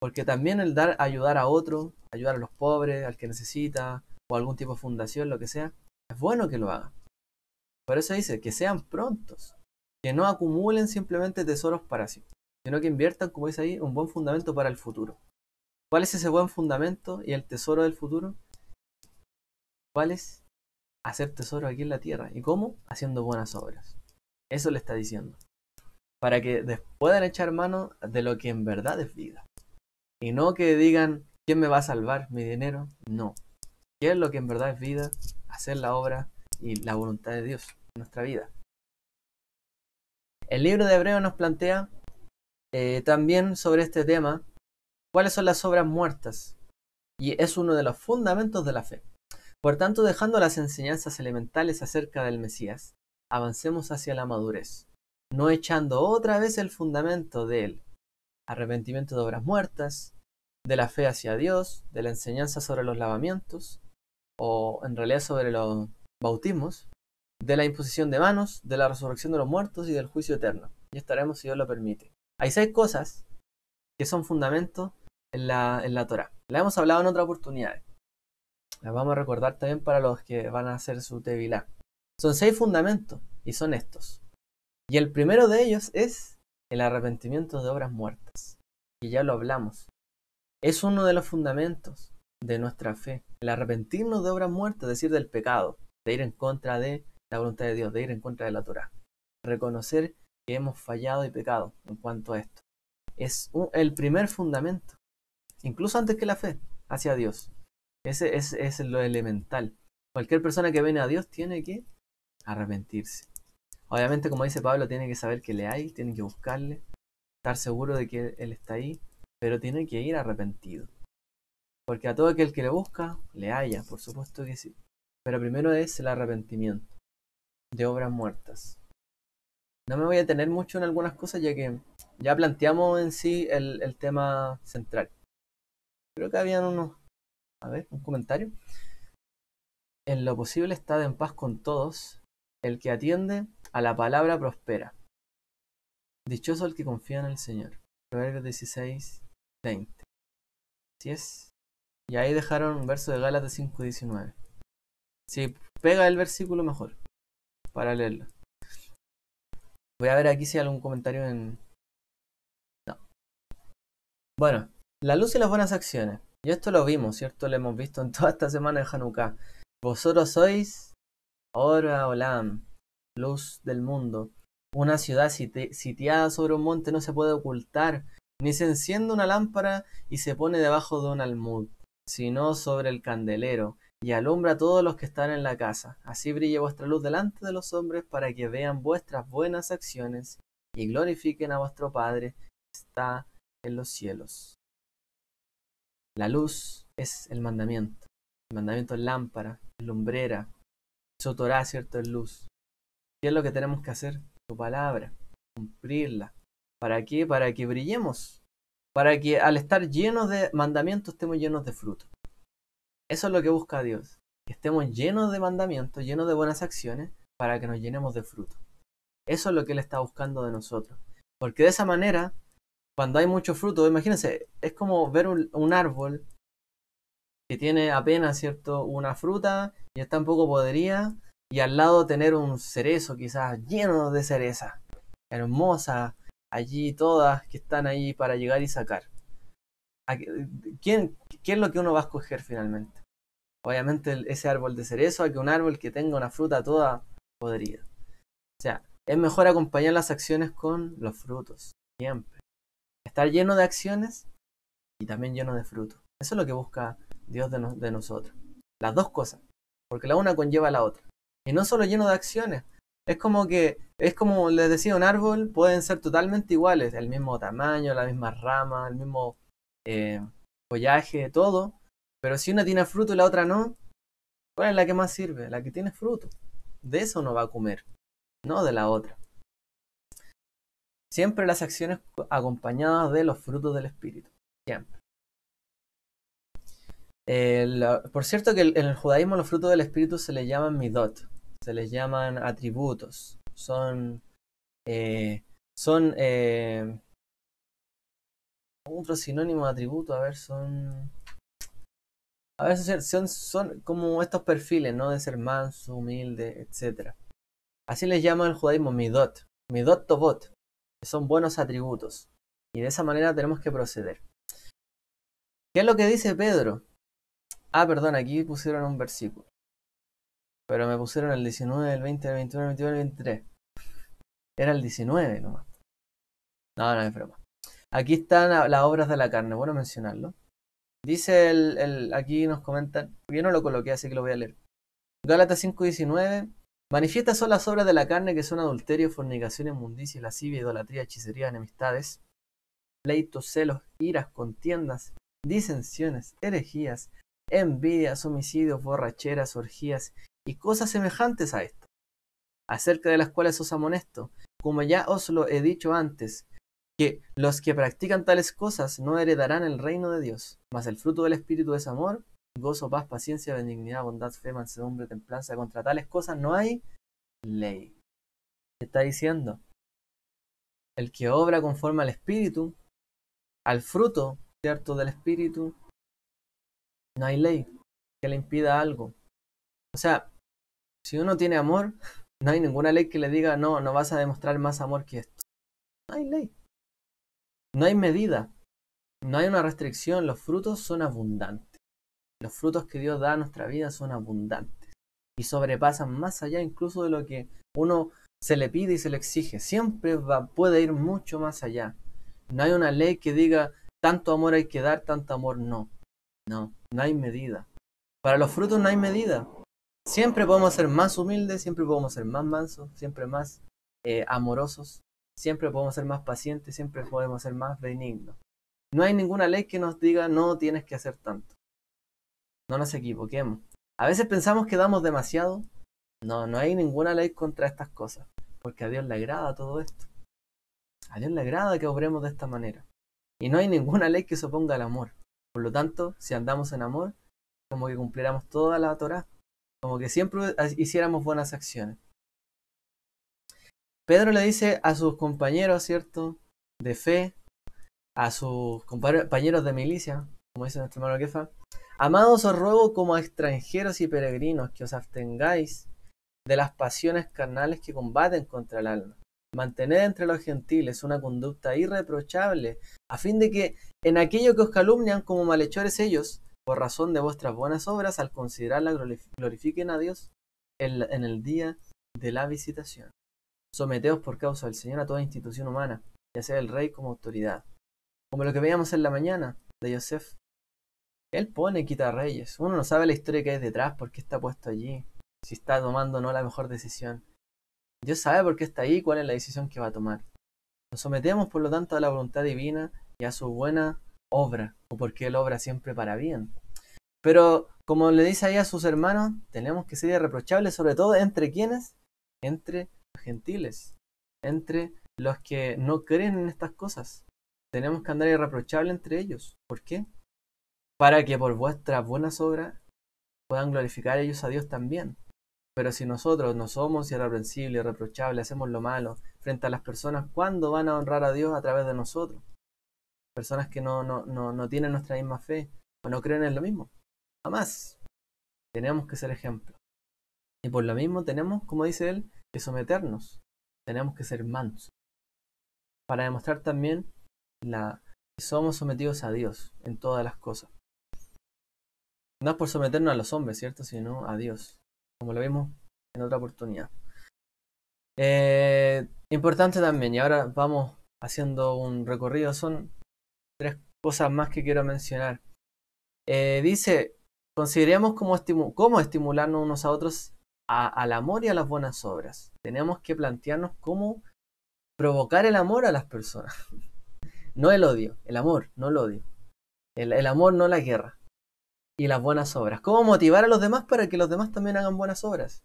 Porque también el dar, ayudar a otro, ayudar a los pobres, al que necesita, o algún tipo de fundación, lo que sea, es bueno que lo hagan. Por eso dice, que sean prontos que no acumulen simplemente tesoros para sí, sino que inviertan, como es ahí, un buen fundamento para el futuro. ¿Cuál es ese buen fundamento y el tesoro del futuro? ¿Cuál es hacer tesoro aquí en la tierra? ¿Y cómo? Haciendo buenas obras. Eso le está diciendo. Para que puedan echar mano de lo que en verdad es vida. Y no que digan, ¿quién me va a salvar? ¿Mi dinero? No. ¿Qué es lo que en verdad es vida? Hacer la obra y la voluntad de Dios en nuestra vida. El libro de Hebreo nos plantea eh, también sobre este tema cuáles son las obras muertas y es uno de los fundamentos de la fe. Por tanto, dejando las enseñanzas elementales acerca del Mesías, avancemos hacia la madurez, no echando otra vez el fundamento del arrepentimiento de obras muertas, de la fe hacia Dios, de la enseñanza sobre los lavamientos, o en realidad sobre los bautismos, de la imposición de manos, de la resurrección de los muertos y del juicio eterno. Y estaremos si Dios lo permite. Hay seis cosas que son fundamentos en la, en la Torah. La hemos hablado en otra oportunidad. Las vamos a recordar también para los que van a hacer su tevilá. Son seis fundamentos y son estos. Y el primero de ellos es el arrepentimiento de obras muertas, Y ya lo hablamos. Es uno de los fundamentos de nuestra fe, el arrepentirnos de obras muertas, es decir, del pecado, de ir en contra de la voluntad de Dios, de ir en contra de la Torah. Reconocer que hemos fallado y pecado en cuanto a esto. Es el primer fundamento, incluso antes que la fe, hacia Dios. Ese es, lo elemental. Cualquier persona que viene a Dios tiene que arrepentirse. Obviamente, como dice Pablo, tiene que saber que le hay, tiene que buscarle, estar seguro de que Él está ahí, pero tiene que ir arrepentido. Porque a todo aquel que le busca, le haya. por supuesto que sí. Pero primero es el arrepentimiento de obras muertas. No me voy a tener mucho en algunas cosas ya que ya planteamos en sí el, tema central. Creo que habían unos... A ver, un comentario. En lo posible está en paz con todos. El que atiende a la palabra prospera. Dichoso el que confía en el Señor. Proverbios 16, 20. Así es. Y ahí dejaron un verso de Gálatas 5, 19. Si pega el versículo, mejor para Voy a ver aquí si hay algún comentario en... No. Bueno, la luz y las buenas acciones. Y esto lo vimos, ¿cierto? Lo hemos visto en toda esta semana en Hanukkah. Vosotros sois Ora Olam, luz del mundo. Una ciudad sitiada sobre un monte no se puede ocultar, ni se enciende una lámpara y se pone debajo de un almud, sino sobre el candelero, y alumbra a todos los que están en la casa. Así brille vuestra luz delante de los hombres para que vean vuestras buenas acciones y glorifiquen a vuestro Padre que está en los cielos. La luz es el mandamiento. El mandamiento es lámpara, es lumbrera. Su Torah, ¿cierto? Es luz. ¿Qué es lo que tenemos que hacer? Su palabra, cumplirla. ¿Para qué? Para que brillemos. Para que al estar llenos de mandamientos estemos llenos de fruto. Eso es lo que busca Dios, que estemos llenos de mandamientos, llenos de buenas acciones, para que nos llenemos de fruto. Eso es lo que Él está buscando de nosotros. Porque de esa manera, cuando hay mucho fruto, imagínense, es como ver un, árbol que tiene apenas, ¿cierto?, una fruta y está podría y al lado tener un cerezo quizás lleno de cereza, hermosa, allí todas que están ahí para llegar y sacar. ¿quién, ¿qué es lo que uno va a escoger finalmente? Obviamente ese árbol de cerezo a que un árbol que tenga una fruta toda podrida. O sea, es mejor acompañar las acciones con los frutos, siempre. Estar lleno de acciones y también lleno de frutos. Eso es lo que busca Dios de, nosotros. Las dos cosas, porque la una conlleva a la otra. Y no solo lleno de acciones, es como que, es como les decía, un árbol pueden ser totalmente iguales, el mismo tamaño, la misma rama, el mismo eh, follaje, todo. Pero si una tiene fruto y la otra no, ¿cuál es la que más sirve? La que tiene fruto. De eso no va a comer, no de la otra. Siempre las acciones acompañadas de los frutos del Espíritu. Siempre. Eh, por cierto que en el judaísmo los frutos del Espíritu se les llaman midot, se les llaman atributos, son, eh, son otro sinónimo de atributo, a ver, son. A ver, son, son, como estos perfiles, ¿no? De ser manso, humilde, etc. Así les llama el judaísmo midot, midot tobot, que son buenos atributos. Y de esa manera tenemos que proceder. ¿Qué es lo que dice Pedro? Ah, perdón, aquí pusieron un versículo. Pero me pusieron el 19, el 20, el 21, el 22, el 23. Era el 19 nomás. No, no es broma. Aquí están las obras de la carne, bueno mencionarlo. Dice el, aquí nos comentan, yo no lo coloqué así que lo voy a leer. Gálatas 5:19 Manifiestas son las obras de la carne que son adulterio, fornicación, inmundicia, lascivia, idolatría, hechicería, enemistades, pleitos, celos, iras, contiendas, disensiones, herejías, envidias, homicidios, borracheras, orgías y cosas semejantes a esto, acerca de las cuales os amonesto, como ya os lo he dicho antes, los que practican tales cosas no heredarán el reino de Dios, mas el fruto del Espíritu es amor, gozo, paz, paciencia, benignidad, bondad, fe, mansedumbre, templanza. Contra tales cosas no hay ley. está diciendo? El que obra conforme al Espíritu, al fruto, ¿cierto?, del Espíritu, no hay ley que le impida algo. O sea, si uno tiene amor, no hay ninguna ley que le diga, no, no vas a demostrar más amor que esto. No hay ley. No hay medida, no hay una restricción, los frutos son abundantes. Los frutos que Dios da a nuestra vida son abundantes y sobrepasan más allá incluso de lo que uno se le pide y se le exige. Siempre va, puede ir mucho más allá. No hay una ley que diga tanto amor hay que dar, tanto amor no. No, no hay medida. Para los frutos no hay medida. Siempre podemos ser más humildes, siempre podemos ser más mansos, siempre más eh, amorosos, siempre podemos ser más pacientes, siempre podemos ser más benignos. No hay ninguna ley que nos diga no tienes que hacer tanto. No nos equivoquemos. A veces pensamos que damos demasiado. No, no hay ninguna ley contra estas cosas, porque a Dios le agrada todo esto. A Dios le agrada que obremos de esta manera. Y no hay ninguna ley que se oponga al amor. Por lo tanto, si andamos en amor, como que cumpliéramos toda la Torah, como que siempre hiciéramos buenas acciones. Pedro le dice a sus compañeros, ¿cierto? De fe, a sus compañeros de milicia, como dice nuestro hermano Kefa, amados os ruego como extranjeros y peregrinos que os abstengáis de las pasiones carnales que combaten contra el alma. Mantened entre los gentiles una conducta irreprochable, a fin de que en aquello que os calumnian como malhechores ellos, por razón de vuestras buenas obras, al considerarla glorifiquen a Dios en el día de la visitación. Someteos por causa del Señor a toda institución humana, ya sea el rey como autoridad. Como lo que veíamos en la mañana de Joseph. Él pone y quita reyes. Uno no sabe la historia que hay detrás, por qué está puesto allí, si está tomando o no la mejor decisión. Dios sabe por qué está ahí cuál es la decisión que va a tomar. Nos sometemos, por lo tanto, a la voluntad divina y a su buena obra, o porque Él obra siempre para bien. Pero, como le dice ahí a sus hermanos, tenemos que ser irreprochables, sobre todo entre quienes, entre gentiles, entre los que no creen en estas cosas. Tenemos que andar irreprochable entre ellos. ¿Por qué? Para que por vuestras buenas obras puedan glorificar ellos a Dios también. Pero si nosotros no somos irreprensibles, irreprochables, hacemos lo malo frente a las personas, ¿cuándo van a honrar a Dios a través de nosotros? Personas que no, no, tienen nuestra misma fe o no creen en lo mismo. Jamás. Tenemos que ser ejemplo. Y por lo mismo tenemos, como dice él, que someternos, tenemos que ser mansos, para demostrar también la, que somos sometidos a Dios en todas las cosas. No es por someternos a los hombres, ¿cierto? Sino a Dios, como lo vimos en otra oportunidad. Eh, importante también, y ahora vamos haciendo un recorrido, son tres cosas más que quiero mencionar. Eh, dice, consideremos cómo estimularnos unos a otros al amor y a las buenas obras. Tenemos que plantearnos cómo provocar el amor a las personas. No el odio, el amor, no el odio. El, amor, no la guerra. Y las buenas obras. ¿Cómo motivar a los demás para que los demás también hagan buenas obras?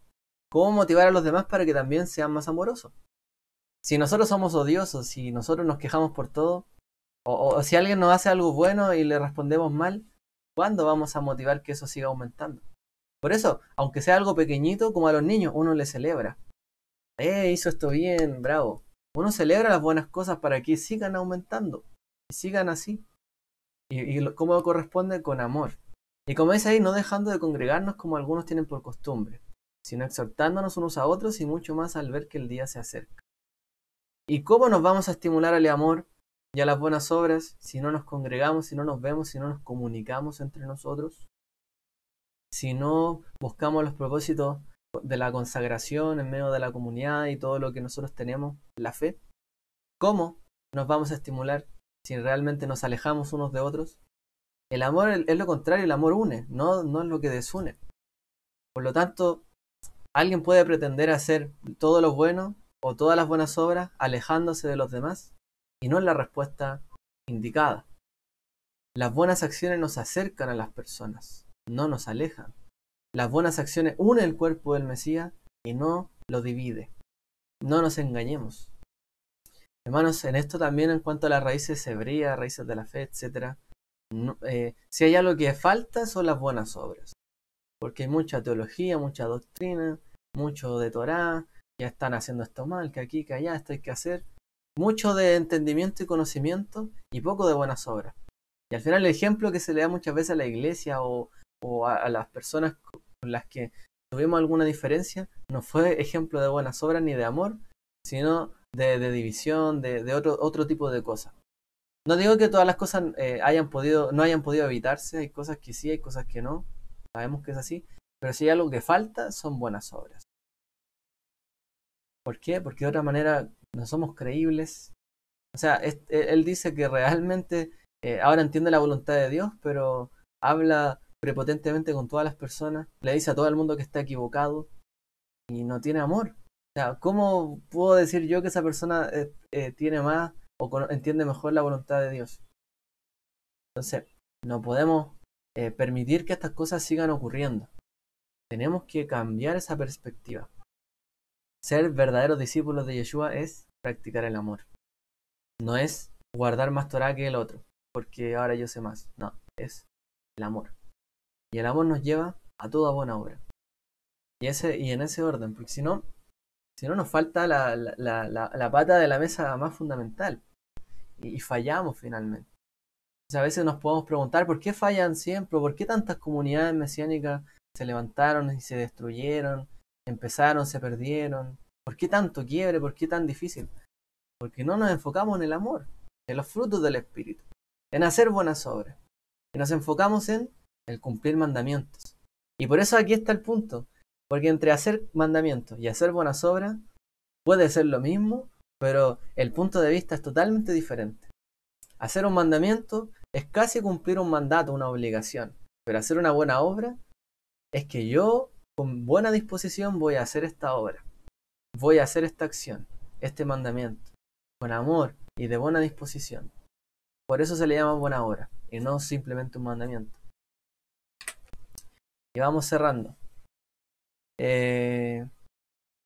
¿Cómo motivar a los demás para que también sean más amorosos? Si nosotros somos odiosos, si nosotros nos quejamos por todo, o si alguien nos hace algo bueno y le respondemos mal, ¿cuándo vamos a motivar que eso siga aumentando? Por eso, aunque sea algo pequeñito, como a los niños, uno le celebra. Eh, hizo esto bien, bravo. Uno celebra las buenas cosas para que sigan aumentando. Y sigan así. Y, y como corresponde con amor. Y como dice ahí, no dejando de congregarnos como algunos tienen por costumbre, sino exhortándonos unos a otros y mucho más al ver que el día se acerca. ¿Y cómo nos vamos a estimular al amor y a las buenas obras si no nos congregamos, si no nos vemos, si no nos comunicamos entre nosotros? si no buscamos los propósitos de la consagración en medio de la comunidad y todo lo que nosotros tenemos, la fe, ¿cómo nos vamos a estimular si realmente nos alejamos unos de otros? El amor es lo contrario, el amor une, no, no es lo que desune. Por lo tanto, alguien puede pretender hacer todo lo bueno o todas las buenas obras alejándose de los demás y no es la respuesta indicada. Las buenas acciones nos acercan a las personas no nos aleja. Las buenas acciones unen el cuerpo del Mesías y no lo divide. No nos engañemos. Hermanos, en esto también en cuanto a las raíces hebreas, raíces de la fe, etc. Eh, si hay algo que falta son las buenas obras. Porque hay mucha teología, mucha doctrina, mucho de Torah, ya están haciendo esto mal, que aquí, que allá, esto hay que hacer. Mucho de entendimiento y conocimiento y poco de buenas obras. Y al final el ejemplo que se le da muchas veces a la iglesia o o a, las personas con las que tuvimos alguna diferencia, no fue ejemplo de buenas obras ni de amor, sino de, división, de, otro, otro tipo de cosas. No digo que todas las cosas eh, hayan podido, no hayan podido evitarse, hay cosas que sí, hay cosas que no, sabemos que es así, pero si hay algo que falta, son buenas obras. ¿Por qué? Porque de otra manera no somos creíbles. O sea, e, él dice que realmente eh, ahora entiende la voluntad de Dios, pero habla prepotentemente con todas las personas, le dice a todo el mundo que está equivocado y no tiene amor. O sea, ¿cómo puedo decir yo que esa persona eh, eh, tiene más o entiende mejor la voluntad de Dios? Entonces, no podemos eh, permitir que estas cosas sigan ocurriendo. Tenemos que cambiar esa perspectiva. Ser verdaderos discípulos de Yeshua es practicar el amor. No es guardar más Torah que el otro, porque ahora yo sé más. No, es el amor. Y el amor nos lleva a toda buena obra. Y, ese, y en ese orden, porque si no, si no nos falta la, pata de la mesa más fundamental. Y, fallamos finalmente. a veces nos podemos preguntar por qué fallan siempre, por qué tantas comunidades mesiánicas se levantaron y se destruyeron, empezaron, se perdieron. ¿Por qué tanto quiebre? ¿Por qué tan difícil? Porque no nos enfocamos en el amor, en los frutos del Espíritu, en hacer buenas obras. Y nos enfocamos en el cumplir mandamientos. Y por eso aquí está el punto, porque entre hacer mandamientos y hacer buenas obras puede ser lo mismo, pero el punto de vista es totalmente diferente. Hacer un mandamiento es casi cumplir un mandato, una obligación, pero hacer una buena obra es que yo con buena disposición voy a hacer esta obra, voy a hacer esta acción, este mandamiento, con amor y de buena disposición. Por eso se le llama buena obra y no simplemente un mandamiento. Y vamos cerrando. Eh,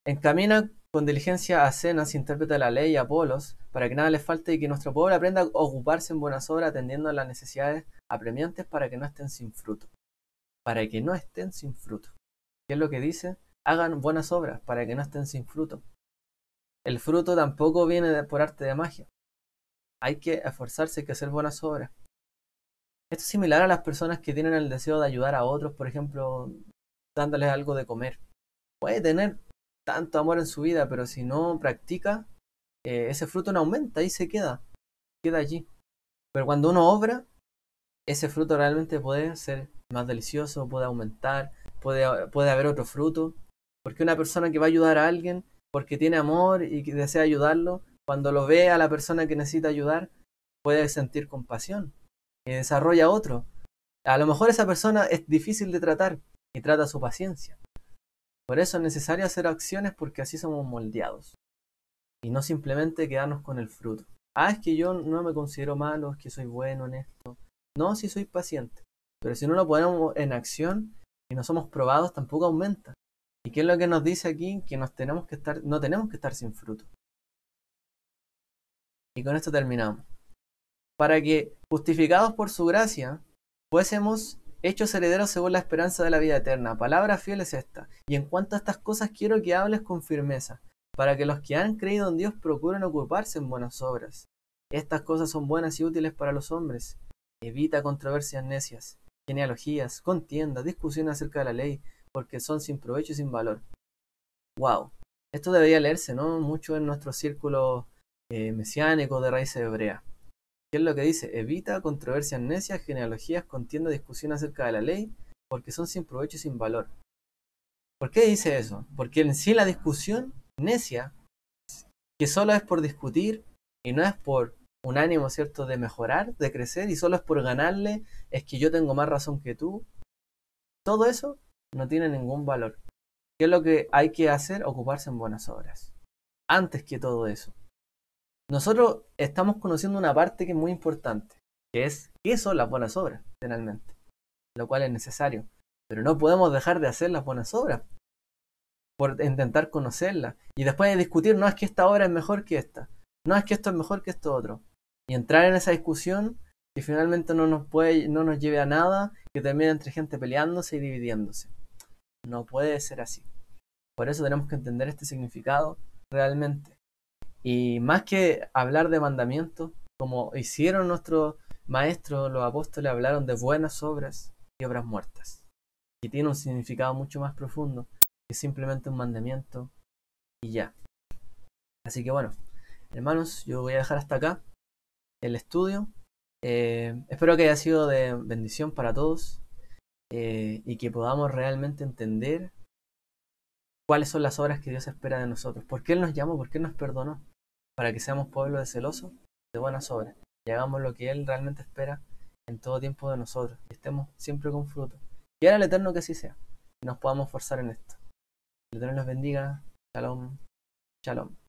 encamina con diligencia a Cenas, interpreta la ley, a Apolos, para que nada les falte y que nuestro pueblo aprenda a ocuparse en buenas obras atendiendo a las necesidades apremiantes para que no estén sin fruto. Para que no estén sin fruto. ¿Qué es lo que dice? Hagan buenas obras para que no estén sin fruto. El fruto tampoco viene por arte de magia. Hay que esforzarse, hay que hacer buenas obras. Esto es similar a las personas que tienen el deseo de ayudar a otros, por ejemplo, dándoles algo de comer. Puede tener tanto amor en su vida, pero si no practica, eh, ese fruto no aumenta y se queda, queda allí. Pero cuando uno obra, ese fruto realmente puede ser más delicioso, puede aumentar, puede, ah, puede haber otro fruto. Porque una persona que va a ayudar a alguien, porque tiene amor y desea ayudarlo, cuando lo ve a la persona que necesita ayudar, puede sentir compasión y desarrolla otro. A lo mejor esa persona es difícil de tratar y trata su paciencia. Por eso es necesario hacer acciones porque así somos moldeados. Y no simplemente quedarnos con el fruto. Ah, es que yo no me considero malo, es que soy bueno en esto. No, si soy paciente. Pero si no lo ponemos en acción y no somos probados, tampoco aumenta. ¿Y qué es lo que nos dice aquí? Que nos tenemos que estar, no tenemos que estar sin fruto. Y con esto terminamos para que, justificados por su gracia, fuésemos hechos herederos según la esperanza de la vida eterna. Palabra fiel es esta. Y en cuanto a estas cosas quiero que hables con firmeza, para que los que han creído en Dios procuren ocuparse en buenas obras. Estas cosas son buenas y útiles para los hombres. Evita controversias necias, genealogías, contiendas, discusiones acerca de la ley, porque son sin provecho y sin valor. ¡Wow! Esto debería leerse, ¿no? Mucho en nuestro círculo eh, mesiánico de raíces hebreas. ¿Qué es lo que dice? Evita controversias necias, genealogías, contienda, discusión acerca de la ley, porque son sin provecho y sin valor. ¿Por qué dice eso? Porque en sí la discusión necia, que solo es por discutir y no es por un ánimo, ¿cierto?, de mejorar, de crecer, y solo es por ganarle, es que yo tengo más razón que tú. Todo eso no tiene ningún valor. ¿Qué es lo que hay que hacer? Ocuparse en buenas obras. Antes que todo eso nosotros estamos conociendo una parte que es muy importante, que es que son las buenas obras, finalmente, lo cual es necesario. Pero no podemos dejar de hacer las buenas obras por intentar conocerlas y después de discutir, no es que esta obra es mejor que esta, no es que esto es mejor que esto otro. Y entrar en esa discusión que finalmente no nos, puede, no nos lleve a nada, que termine entre gente peleándose y dividiéndose. No puede ser así. Por eso tenemos que entender este significado realmente. Y más que hablar de mandamientos, como hicieron nuestros maestros, los apóstoles, hablaron de buenas obras y obras muertas, Y tiene un significado mucho más profundo que simplemente un mandamiento y ya. Así que bueno, hermanos, yo voy a dejar hasta acá el estudio. Eh, espero que haya sido de bendición para todos eh, y que podamos realmente entender cuáles son las obras que Dios espera de nosotros, por qué Él nos llamó, por qué nos perdonó para que seamos pueblo de celoso, de buenas obras, y hagamos lo que Él realmente espera en todo tiempo de nosotros, y estemos siempre con fruto. Y ahora el Eterno que así sea, y nos podamos forzar en esto. El Eterno nos bendiga. Shalom. Shalom.